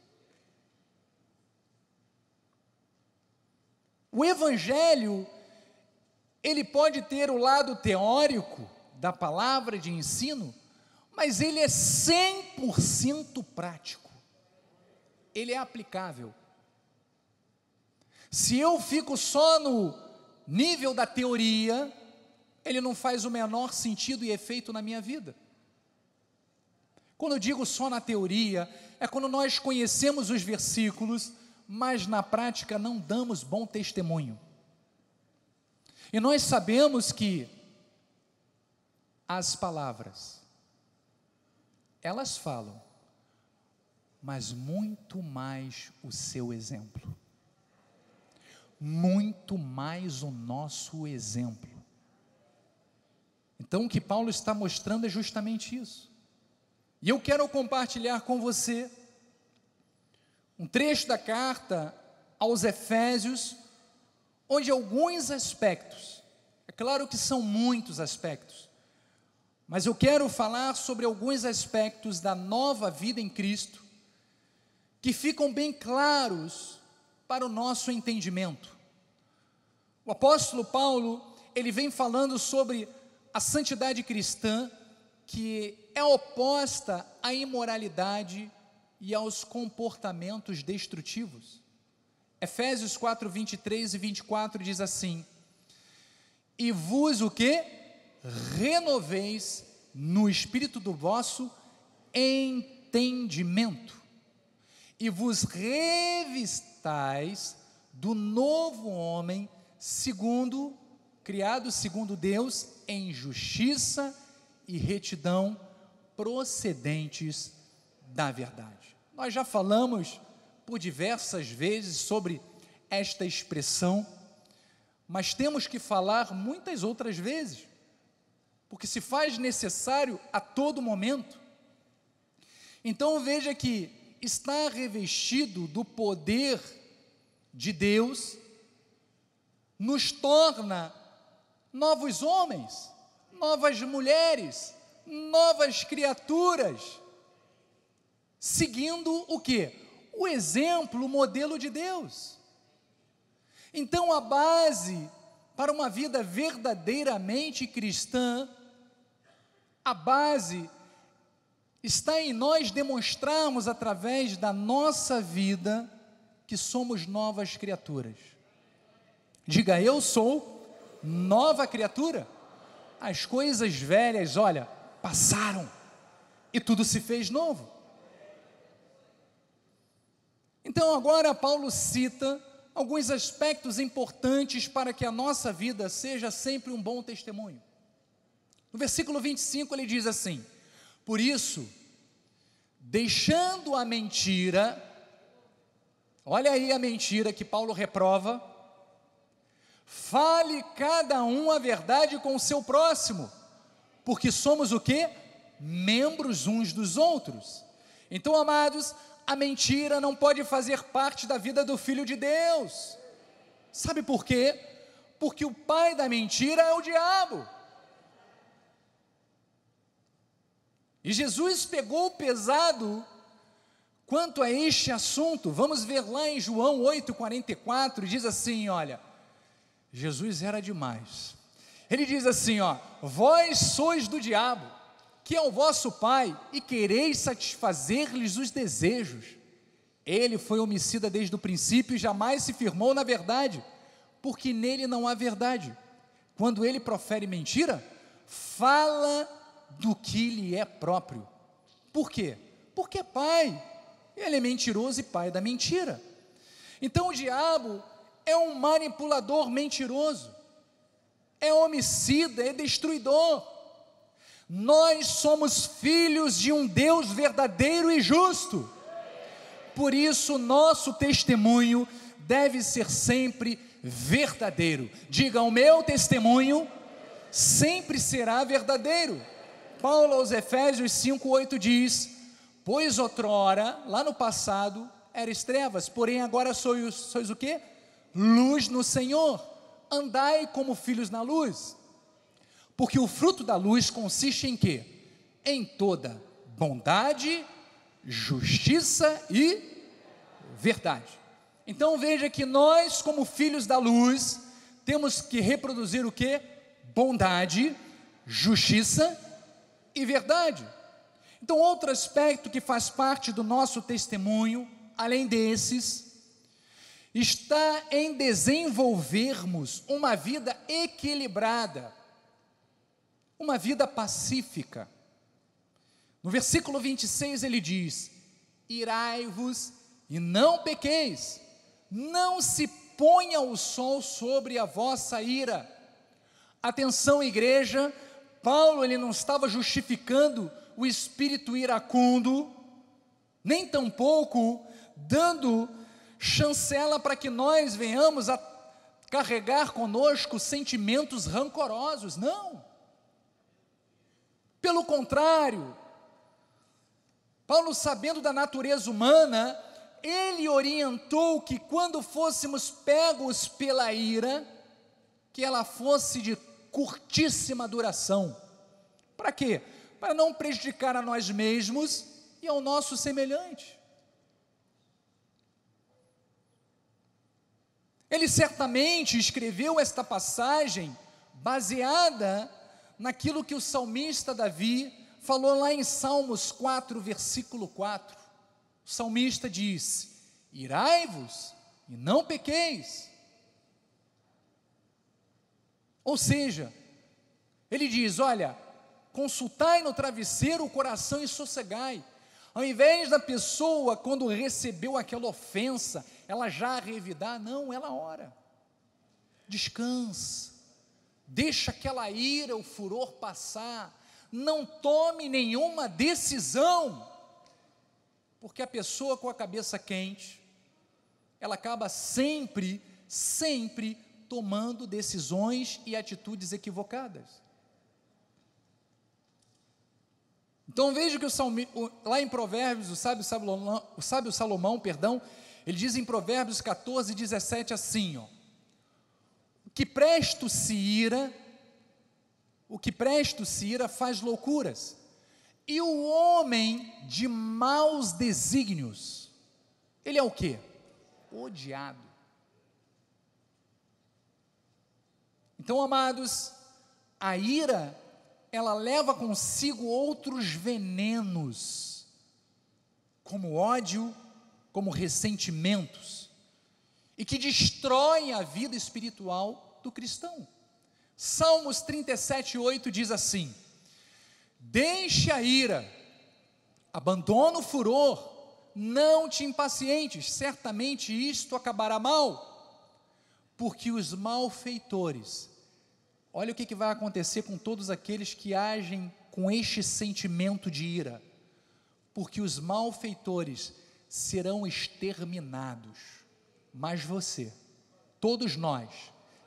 O Evangelho, ele pode ter o lado teórico da palavra de ensino, mas ele é 100% prático, ele é aplicável. Se eu fico só no nível da teoria, ele não faz o menor sentido e efeito na minha vida. Quando eu digo só na teoria, é quando nós conhecemos os versículos, mas na prática não damos bom testemunho. E nós sabemos que as palavras, elas falam, mas muito mais o seu exemplo muito mais o nosso exemplo. Então, o que Paulo está mostrando é justamente isso. E eu quero compartilhar com você um trecho da carta aos Efésios, onde alguns aspectos, é claro que são muitos aspectos, mas eu quero falar sobre alguns aspectos da nova vida em Cristo que ficam bem claros para o nosso entendimento. O apóstolo Paulo, ele vem falando sobre a santidade cristã que é oposta à imoralidade e aos comportamentos destrutivos. Efésios 4, 23 e 24 diz assim: E vos o que? Renoveis no espírito do vosso entendimento e vos revistais do novo homem, segundo criado segundo Deus em justiça e retidão procedentes da verdade. Nós já falamos por diversas vezes sobre esta expressão, mas temos que falar muitas outras vezes, porque se faz necessário a todo momento. Então veja que está revestido do poder de Deus, nos torna novos homens, novas mulheres, novas criaturas, seguindo o que? O exemplo, o modelo de Deus. Então a base para uma vida verdadeiramente cristã, a base está em nós demonstrarmos através da nossa vida que somos novas criaturas. Diga, eu sou nova criatura. As coisas velhas, olha, passaram e tudo se fez novo. Então, agora Paulo cita alguns aspectos importantes para que a nossa vida seja sempre um bom testemunho. No versículo 25 ele diz assim: por isso, deixando a mentira, olha aí a mentira que Paulo reprova, fale cada um a verdade com o seu próximo, porque somos o que? Membros uns dos outros. Então, amados, a mentira não pode fazer parte da vida do filho de Deus. Sabe por quê? Porque o pai da mentira é o diabo. E Jesus pegou pesado quanto a este assunto. Vamos ver lá em João 8:44, diz assim, olha: Jesus era demais. Ele diz assim, ó: Vós sois do diabo, que é o vosso pai, e quereis satisfazer-lhes os desejos. Ele foi homicida desde o princípio e jamais se firmou na verdade, porque nele não há verdade. Quando ele profere mentira, fala do que lhe é próprio. Por quê? Porque é pai. Ele é mentiroso e pai da mentira. Então o diabo é um manipulador mentiroso, é homicida, é destruidor. Nós somos filhos de um Deus verdadeiro e justo. Por isso, nosso testemunho deve ser sempre verdadeiro. Diga: o meu testemunho sempre será verdadeiro. Paulo aos Efésios 5:8 diz: "Pois outrora, lá no passado, eras trevas, porém agora sois, sois o quê? Luz no Senhor. Andai como filhos na luz." Porque o fruto da luz consiste em quê? Em toda bondade, justiça e verdade. Então veja que nós, como filhos da luz, temos que reproduzir o que? Bondade, justiça e verdade. Então, outro aspecto que faz parte do nosso testemunho, além desses, está em desenvolvermos uma vida equilibrada, uma vida pacífica. No versículo 26 ele diz: Irai-vos e não pequeis, não se ponha o sol sobre a vossa ira. Atenção, igreja, Paulo ele não estava justificando o espírito iracundo, nem tampouco dando chancela para que nós venhamos a carregar conosco sentimentos rancorosos, não. Pelo contrário, Paulo, sabendo da natureza humana, ele orientou que quando fôssemos pegos pela ira, que ela fosse de curtíssima duração. Para quê? Para não prejudicar a nós mesmos e ao nosso semelhante. Ele certamente escreveu esta passagem baseada naquilo que o salmista Davi falou lá em Salmos 4, versículo 4. O salmista diz: Irai-vos e não pequeis, ou seja, ele diz: olha, consultai no travesseiro o coração e sossegai. Ao invés da pessoa, quando recebeu aquela ofensa, ela já revidar, não, ela ora. Descansa. Deixa aquela ira, o furor passar. Não tome nenhuma decisão. Porque a pessoa com a cabeça quente, ela acaba sempre, sempre tomando decisões e atitudes equivocadas. Então veja que o salmi, o, lá em Provérbios, o sábio Salomão, o sábio Salomão, perdão, ele diz em Provérbios 14, 17 assim, ó, o que presto se ira, o que presto se ira faz loucuras, e o homem de maus desígnios, ele é o quê? Odiado. Então, amados, a ira, ela leva consigo outros venenos, como ódio, como ressentimentos, e que destroem a vida espiritual do cristão. Salmos 37, 8 diz assim: Deixe a ira, abandona o furor, não te impacientes, certamente isto acabará mal, porque os malfeitores Olha o que, que vai acontecer com todos aqueles que agem com este sentimento de ira, porque os malfeitores serão exterminados, mas você, todos nós,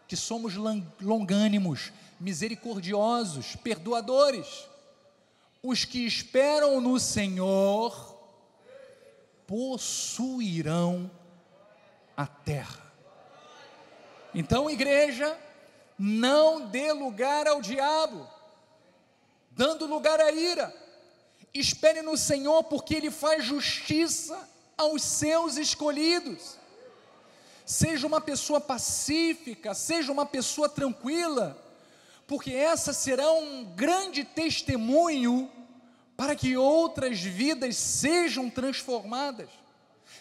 que somos longânimos, misericordiosos, perdoadores, os que esperam no Senhor possuirão a terra. Então, igreja, não dê lugar ao diabo, dando lugar à ira. Espere no Senhor, porque Ele faz justiça aos seus escolhidos. Seja uma pessoa pacífica, seja uma pessoa tranquila, porque essa será um grande testemunho para que outras vidas sejam transformadas.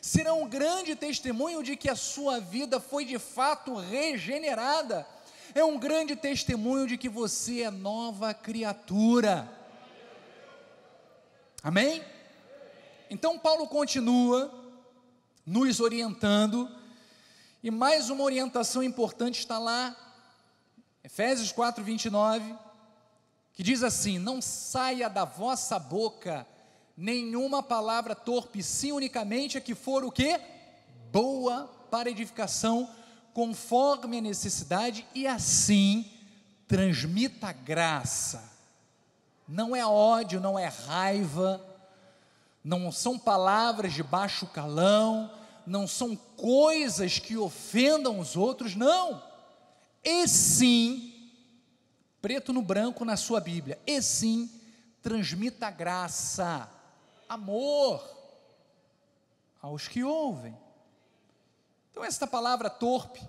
Será um grande testemunho de que a sua vida foi de fato regenerada é um grande testemunho de que você é nova criatura. Amém? Então Paulo continua nos orientando, e mais uma orientação importante está lá, Efésios 4, 29, que diz assim: Não saia da vossa boca nenhuma palavra torpe, sim unicamente a que for o que? Boa para edificação, conforme a necessidade e assim transmita graça. Não é ódio, não é raiva, não são palavras de baixo calão, não são coisas que ofendam os outros, não. E sim, preto no branco na sua Bíblia, e sim, transmita graça, amor aos que ouvem. Então, esta palavra torpe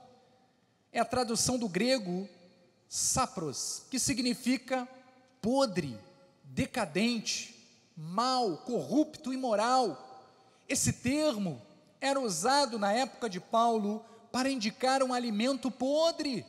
é a tradução do grego sapros, que significa podre, decadente, mal, corrupto, imoral. Esse termo era usado na época de Paulo para indicar um alimento podre.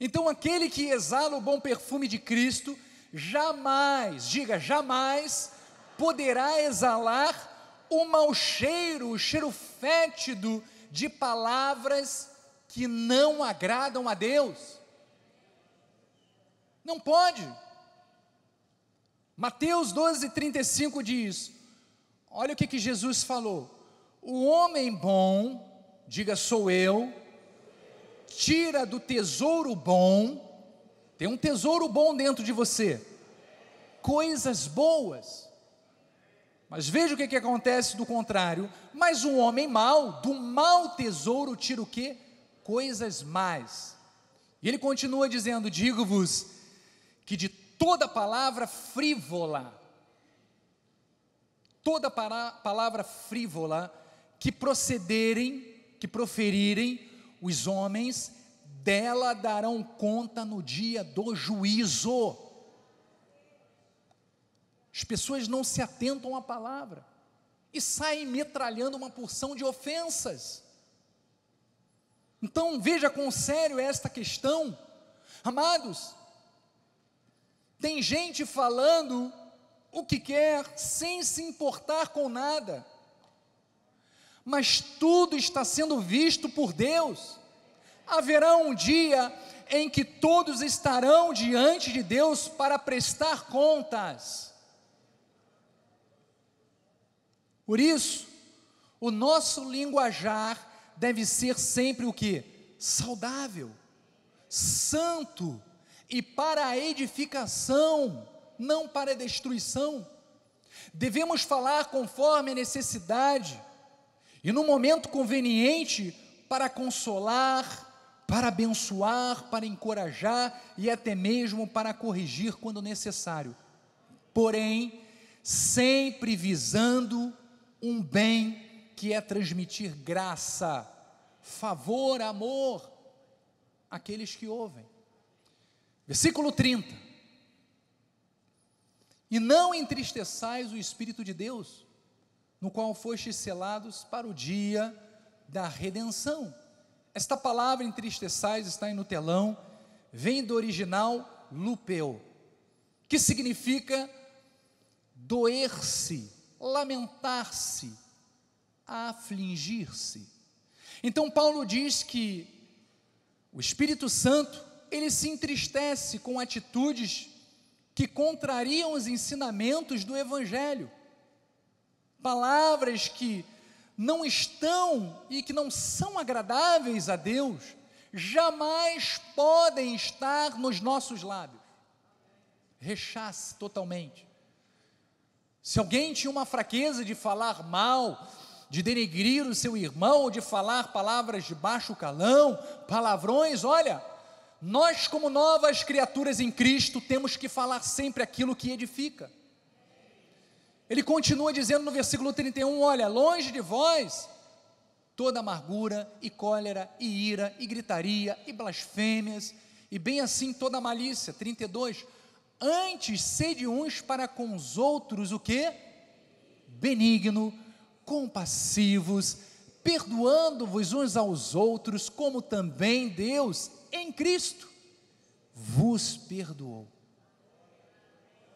Então, aquele que exala o bom perfume de Cristo, jamais, diga jamais, poderá exalar o mau cheiro, o cheiro fétido de palavras que não agradam a Deus. Não pode. Mateus 12,35 diz: Olha o que, que Jesus falou. O homem bom, diga sou eu, tira do tesouro bom, tem um tesouro bom dentro de você, coisas boas mas veja o que, que acontece do contrário. Mas um homem mau, do mau tesouro, tira o quê? Coisas mais. E ele continua dizendo: Digo-vos que de toda palavra frívola, toda palavra frívola que procederem, que proferirem os homens, dela darão conta no dia do juízo. As pessoas não se atentam à palavra e saem metralhando uma porção de ofensas. Então veja com sério é esta questão, amados. Tem gente falando o que quer sem se importar com nada, mas tudo está sendo visto por Deus. Haverá um dia em que todos estarão diante de Deus para prestar contas. Por isso, o nosso linguajar deve ser sempre o que? Saudável, santo e para a edificação, não para a destruição. Devemos falar conforme a necessidade e no momento conveniente para consolar, para abençoar, para encorajar e até mesmo para corrigir quando necessário. Porém, sempre visando um bem que é transmitir graça, favor, amor àqueles que ouvem. Versículo 30. E não entristeçais o Espírito de Deus, no qual fostes selados para o dia da redenção. Esta palavra entristeçais está aí no telão, vem do original lupeu, que significa doer-se lamentar-se, afligir-se. Então Paulo diz que o Espírito Santo, ele se entristece com atitudes que contrariam os ensinamentos do evangelho. Palavras que não estão e que não são agradáveis a Deus, jamais podem estar nos nossos lábios. Rechace totalmente. Se alguém tinha uma fraqueza de falar mal, de denegrir o seu irmão, de falar palavras de baixo calão, palavrões, olha, nós, como novas criaturas em Cristo, temos que falar sempre aquilo que edifica. Ele continua dizendo no versículo 31: Olha, longe de vós toda amargura e cólera e ira e gritaria e blasfêmias e bem assim toda malícia. 32: Antes, sede uns para com os outros o que? Benigno, compassivos, perdoando-vos uns aos outros, como também Deus em Cristo vos perdoou.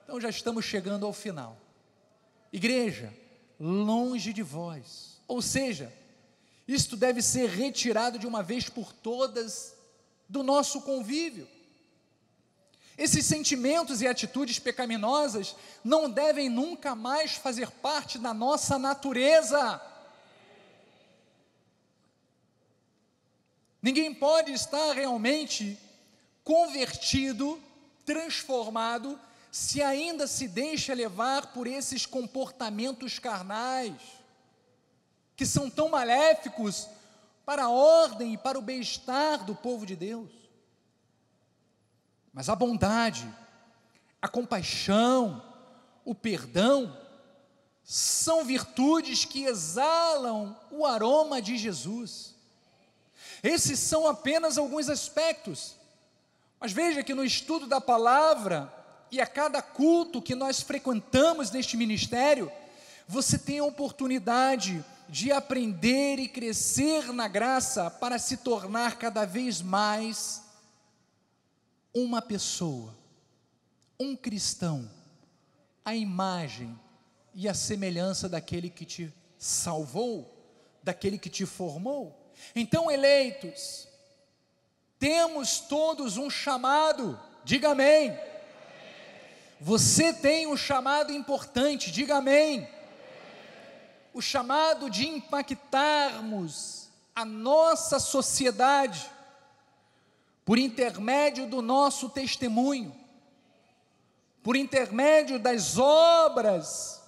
Então já estamos chegando ao final. Igreja, longe de vós. Ou seja, isto deve ser retirado de uma vez por todas do nosso convívio. Esses sentimentos e atitudes pecaminosas não devem nunca mais fazer parte da nossa natureza. Ninguém pode estar realmente convertido, transformado, se ainda se deixa levar por esses comportamentos carnais, que são tão maléficos para a ordem e para o bem-estar do povo de Deus. Mas a bondade, a compaixão, o perdão são virtudes que exalam o aroma de Jesus. Esses são apenas alguns aspectos. Mas veja que no estudo da palavra e a cada culto que nós frequentamos neste ministério, você tem a oportunidade de aprender e crescer na graça para se tornar cada vez mais uma pessoa, um cristão, a imagem e a semelhança daquele que te salvou, daquele que te formou. Então, eleitos, temos todos um chamado, diga amém. Você tem um chamado importante, diga amém. O chamado de impactarmos a nossa sociedade por intermédio do nosso testemunho, por intermédio das obras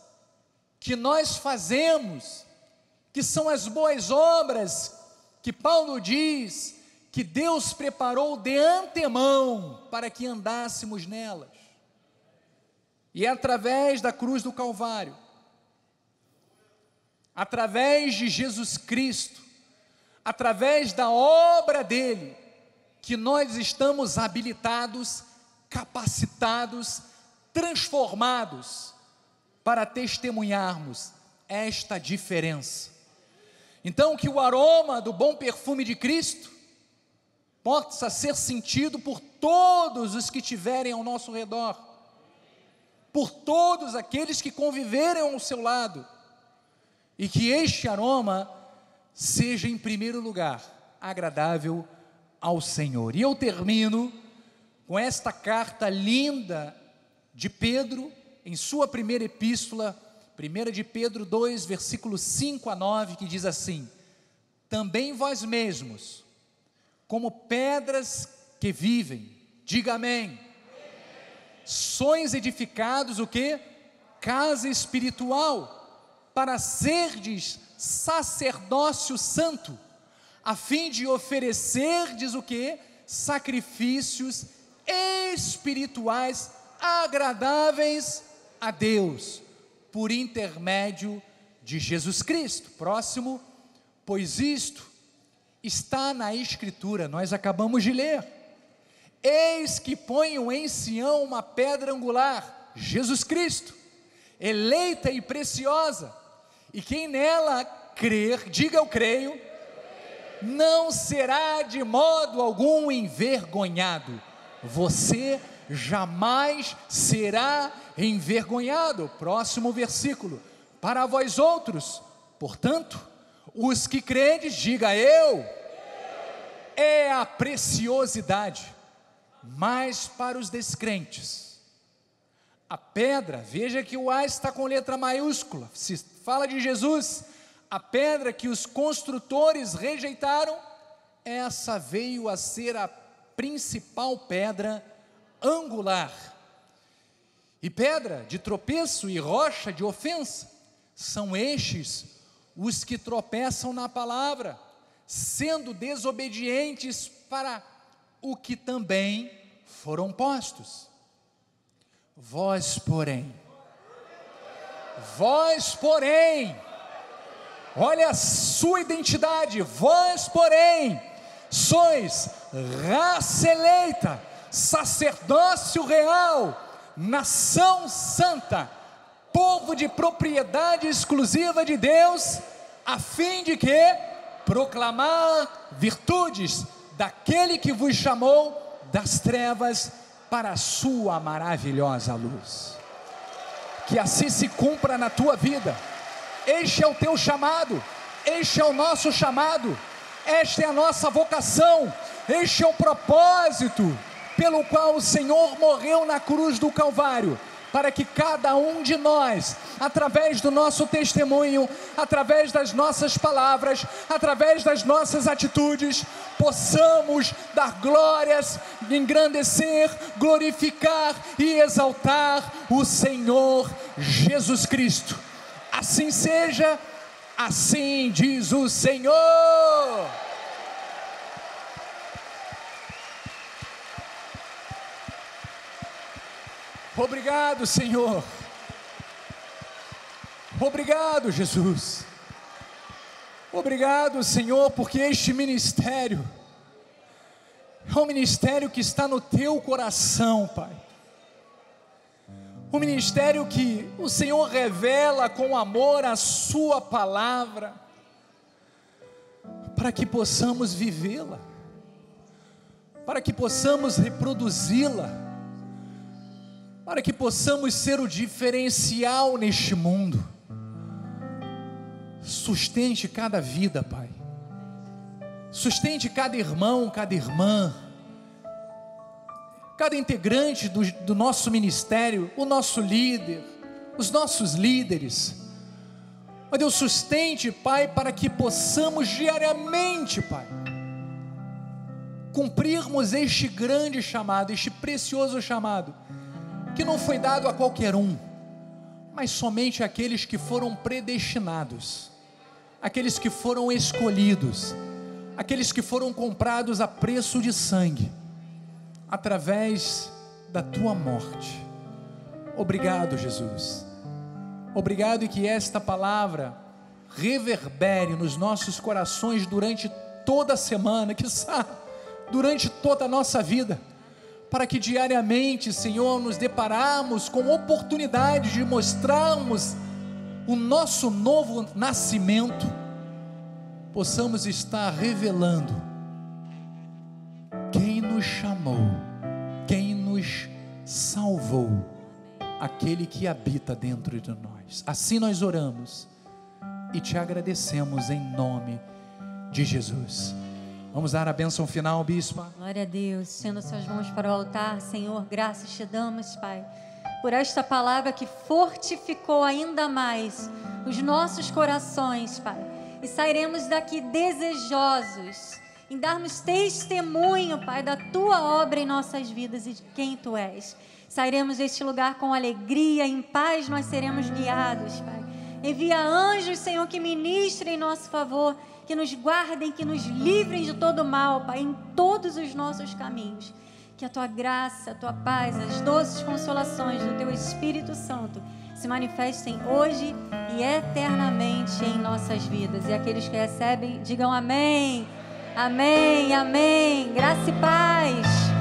que nós fazemos, que são as boas obras que Paulo diz que Deus preparou de antemão para que andássemos nelas. E é através da cruz do Calvário, através de Jesus Cristo, através da obra dele, que nós estamos habilitados, capacitados, transformados para testemunharmos esta diferença. Então, que o aroma do bom perfume de Cristo possa ser sentido por todos os que estiverem ao nosso redor, por todos aqueles que conviverem ao seu lado, e que este aroma seja, em primeiro lugar, agradável ao Senhor. E eu termino com esta carta linda de Pedro, em sua primeira epístola, 1 de Pedro 2, versículos 5 a 9, que diz assim: Também vós mesmos, como pedras que vivem, diga amém. amém. Sois edificados o que? Casa espiritual, para serdes sacerdócio santo a fim de oferecer, diz o que? Sacrifícios espirituais agradáveis a Deus, por intermédio de Jesus Cristo. Próximo, pois isto está na Escritura, nós acabamos de ler. Eis que ponho em Sião uma pedra angular, Jesus Cristo, eleita e preciosa, e quem nela crer, diga eu creio, não será de modo algum envergonhado. Você jamais será envergonhado. Próximo versículo. Para vós outros, portanto, os que credes, diga eu, é a preciosidade, mas para os descrentes. A pedra, veja que o A está com letra maiúscula, se fala de Jesus, a pedra que os construtores rejeitaram, essa veio a ser a principal pedra angular. E pedra de tropeço e rocha de ofensa são estes os que tropeçam na palavra, sendo desobedientes para o que também foram postos. Vós, porém, vós, porém, olha a sua identidade, vós, porém, sois raça eleita, sacerdócio real, nação santa, povo de propriedade exclusiva de Deus, a fim de que proclamar virtudes daquele que vos chamou das trevas para a sua maravilhosa luz. Que assim se cumpra na tua vida este é o teu chamado, este é o nosso chamado, esta é a nossa vocação, este é o propósito pelo qual o Senhor morreu na cruz do Calvário para que cada um de nós, através do nosso testemunho, através das nossas palavras, através das nossas atitudes, possamos dar glórias, engrandecer, glorificar e exaltar o Senhor Jesus Cristo. Assim seja, assim diz o Senhor. Obrigado, Senhor. Obrigado, Jesus. Obrigado, Senhor, porque este ministério é um ministério que está no teu coração, Pai um ministério que o Senhor revela com amor a Sua palavra, para que possamos vivê-la, para que possamos reproduzi-la, para que possamos ser o diferencial neste mundo. Sustente cada vida, Pai. Sustente cada irmão, cada irmã cada integrante do, do nosso ministério, o nosso líder, os nossos líderes. Ó Deus, sustente, Pai, para que possamos diariamente, Pai, cumprirmos este grande chamado, este precioso chamado, que não foi dado a qualquer um, mas somente àqueles que foram predestinados, aqueles que foram escolhidos, aqueles que foram comprados a preço de sangue através da tua morte. Obrigado, Jesus. Obrigado e que esta palavra reverbere nos nossos corações durante toda a semana, [LAUGHS] que durante toda a nossa vida, para que diariamente, Senhor, nos depararmos com oportunidade de mostrarmos o nosso novo nascimento, possamos estar revelando nos chamou, quem nos salvou, aquele que habita dentro de nós. Assim nós oramos e te agradecemos em nome de Jesus. Vamos dar a bênção final, bispa. Glória a Deus. Sendo suas mãos para o altar, Senhor, graças te damos, Pai, por esta palavra que fortificou ainda mais os nossos corações, Pai. E sairemos daqui desejosos em darmos testemunho, Pai, da tua obra em nossas vidas e de quem tu és. Sairemos deste lugar com alegria, em paz nós seremos guiados, Pai. Envia anjos, Senhor, que ministrem em nosso favor, que nos guardem, que nos livrem de todo mal, Pai, em todos os nossos caminhos. Que a tua graça, a tua paz, as doces consolações do teu Espírito Santo se manifestem hoje e eternamente em nossas vidas. E aqueles que recebem, digam amém. Amém, amém. Graça e paz.